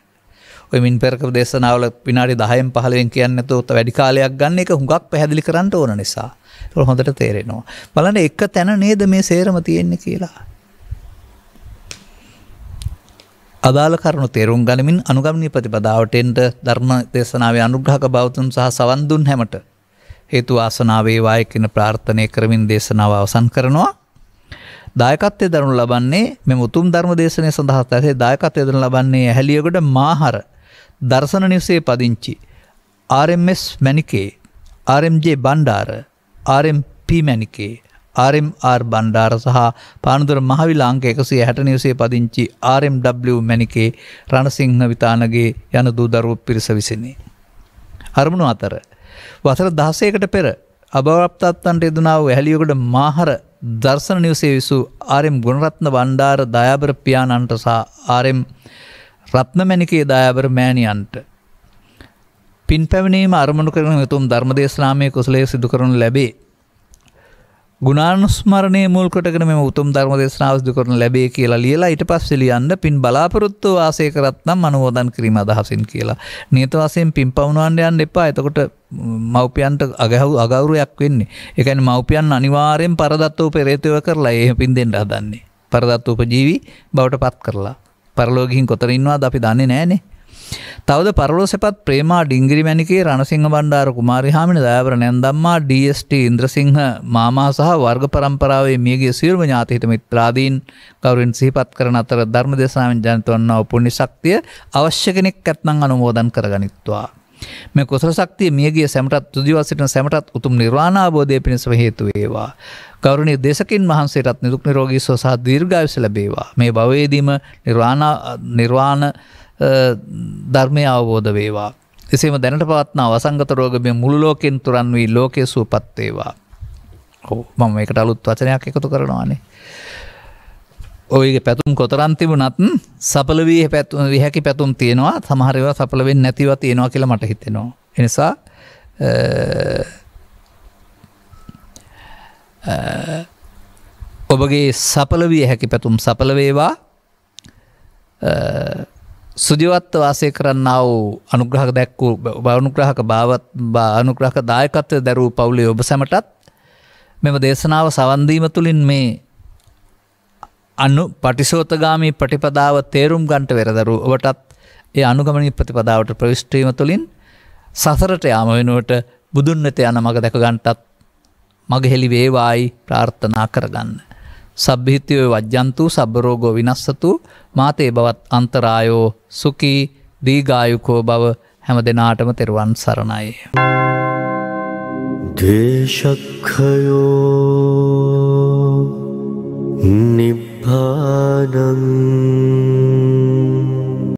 ඔය මින් පෙරක දේශනාවල පිනාඩි දහයම් පහලෙන් කියන්න තුත් වැඩි කාලයක් ගන්න එක හුඟක් පැහැදිලි කරන්න ඕන නිසා. හොඳට තේරෙනවා. බලන්න එක තැන නේද මේ සේරම තියෙන්නේ කියලා. අදාළ කරුණු තේරුම් ගනිමින් අනුගමනී ප්‍රතිපදාවට එන්ට ධර්ම දේශනාවේ අනුග්‍රහක බෞතුන් සහ සවන් දුන් හැමට හේතු ආසනාවේ වායකින ප්‍රාර්ථනය කරමින් දේශනාව අවසන් කරනවා. දායකත්වය දරනු ලබන්නේ මෙම උතුම් ධර්ම දේශනය සඳහා ඇසේ දායකත්වය දරනු ලබන්නේ ඇහැලියගොඩ මාහර දර්ශන නිවසේ පදිංචි RMS මැනිකේ RMJ බණ්ඩාර RMP මැනිකේ ආරම්R බණ්ඩාර සහ පානදුර මහවිලාංක එකසේ හැට නිවසේ පදිංචි RMW මැනිකේ රණසිංහ විතානගේ යන දූ දරුව පිරිස විසිනි. අරමුණු අතර. වසර දහසයකට පෙර අභවප්තත්තන්ට එදනාව ඇහලියකට මාහර දර්ශන නිවසේ විසූ ආරම් ගුණරත්න වණ්ඩාර දයාබර පියාණන්ට සහ ආරම් රත්නමැනිකේ දයාබර මෑණියන්ට. පින් පැවනීම අරමුණු කරන යුතුම් ධර්මදේශනාමය කුසලේ සිදු කරනු ලැබේ ගුණානුස්මරණය මුල් කොටගෙන මෙම උතුම් ධර්ම දේශනාවස්දු කරන ලැබේ කියලා ලියලා ඊට පස්සෙලියන්න පින් බලාපොරොත්තු වාසය කරත්නම් අනුවෝදන් කිරීම අදහසින් කියලා. නියත වසයෙන් පින් පවුණුවන්ට යන්න එපා එතකොට මව්පියන්ට අගහු අගෞරුයක් වෙන්නේ එකන මව්පියන් අනිවාරයෙන් පරදත්වෝ පෙරේතව කරලා ඒ පින් දෙෙන්ට හදන්නේ. පරදත්වූප ජීවී බවට පත් කරලා. පරලෝගිහින් කොතරින්වාද අපි දන්නේ නෑනේ තවද පරලොසපත් ප්‍රේමා ඩිංගිරිමැනිකේ රණසිංහ බණ්ඩාර කුමාරි හාමින දෑවරණයන් දම්මා ඩස්ට ඉන්ද්‍රසිංහ මාමා සහ වර්ග පරම්පරාවේ මියගේ සිල්ම ඥාතිහිත මිත්‍රාදීන් කවරින් සිහිපත් කරන අතර ධර්ම දෙසනාවෙන් ජනතවන්න උපුුණි ශක්තිය අවශ්‍ය කෙනෙක් ඇත්නං අනුමෝදන් කරගනිත්වා. මේ කොසල ශක්තිය මියගේ සැමටත් තුදිවසිටන සැමටත් උතුම් නිර්වාණාබෝධය පිණිසම හේතු වේවා. ගෞරවනීය දේශකින් වහන්සේටත් නිරුක් නිරෝගී සුව සහ දීර්ඝායුෂ ලැබේවා. මේ භවයේදීම නිර්වාණ නිර්වාණ ධර්මය අවබෝධ වේවා. එසේම දැනට පවත්න අවසංගත රෝගමය මුළු ලෝකෙන් තුරන් වී ලෝකය සූපත්වේවා. මම එකට අලුත් වචනයක් එකතු කරනවානේ. ඔයගේ පැතුම් කොතරන් තිබුණත් සපලවී පැතුම විහැකි පැතුම් තියෙනවා සමහරවා සපලවෙන් නැතිව තියෙනවා කියලා මට හිතෙනවා. එනිසා ඔබගේ සපලවිය හැකි පැතුම් සපලවේවා සුජිවත්ව වාසය කරන්නා වූ අනුග්‍රහක දැක්වූ බවනුග්‍රහක භාවත් අනුග්‍රහක දායකත්වය දැරූ පවුලේ ඔබ සැමටත් මෙම දේශනාව සවන්දීම තුළින් මේ අනු පටිසෝතගාමී පටිපදාව තේරුම් ගන්ට වෙරදරු ඔවටත් ඒ අනුගමනි ප්‍රතිපදාවට ප්‍රවිෂ්ට්‍රීම තුළින් සසරට යාම වෙනුවට බුදුන් වෙත යන මඟ දැකගන්ටත් මගහෙළි වේවායි ප්‍රාර්ථනා කරගන්න. සබ්භිහිත්‍යය වජ්‍යන්තු සබරෝගෝ විනස්සතු මාතේ බවත් අන්තරායෝ සුකී දීගායුකෝ බව හැම දෙනාටම තෙරුවන් සරණයි. දේශක්හයෝ නිබ්පානන්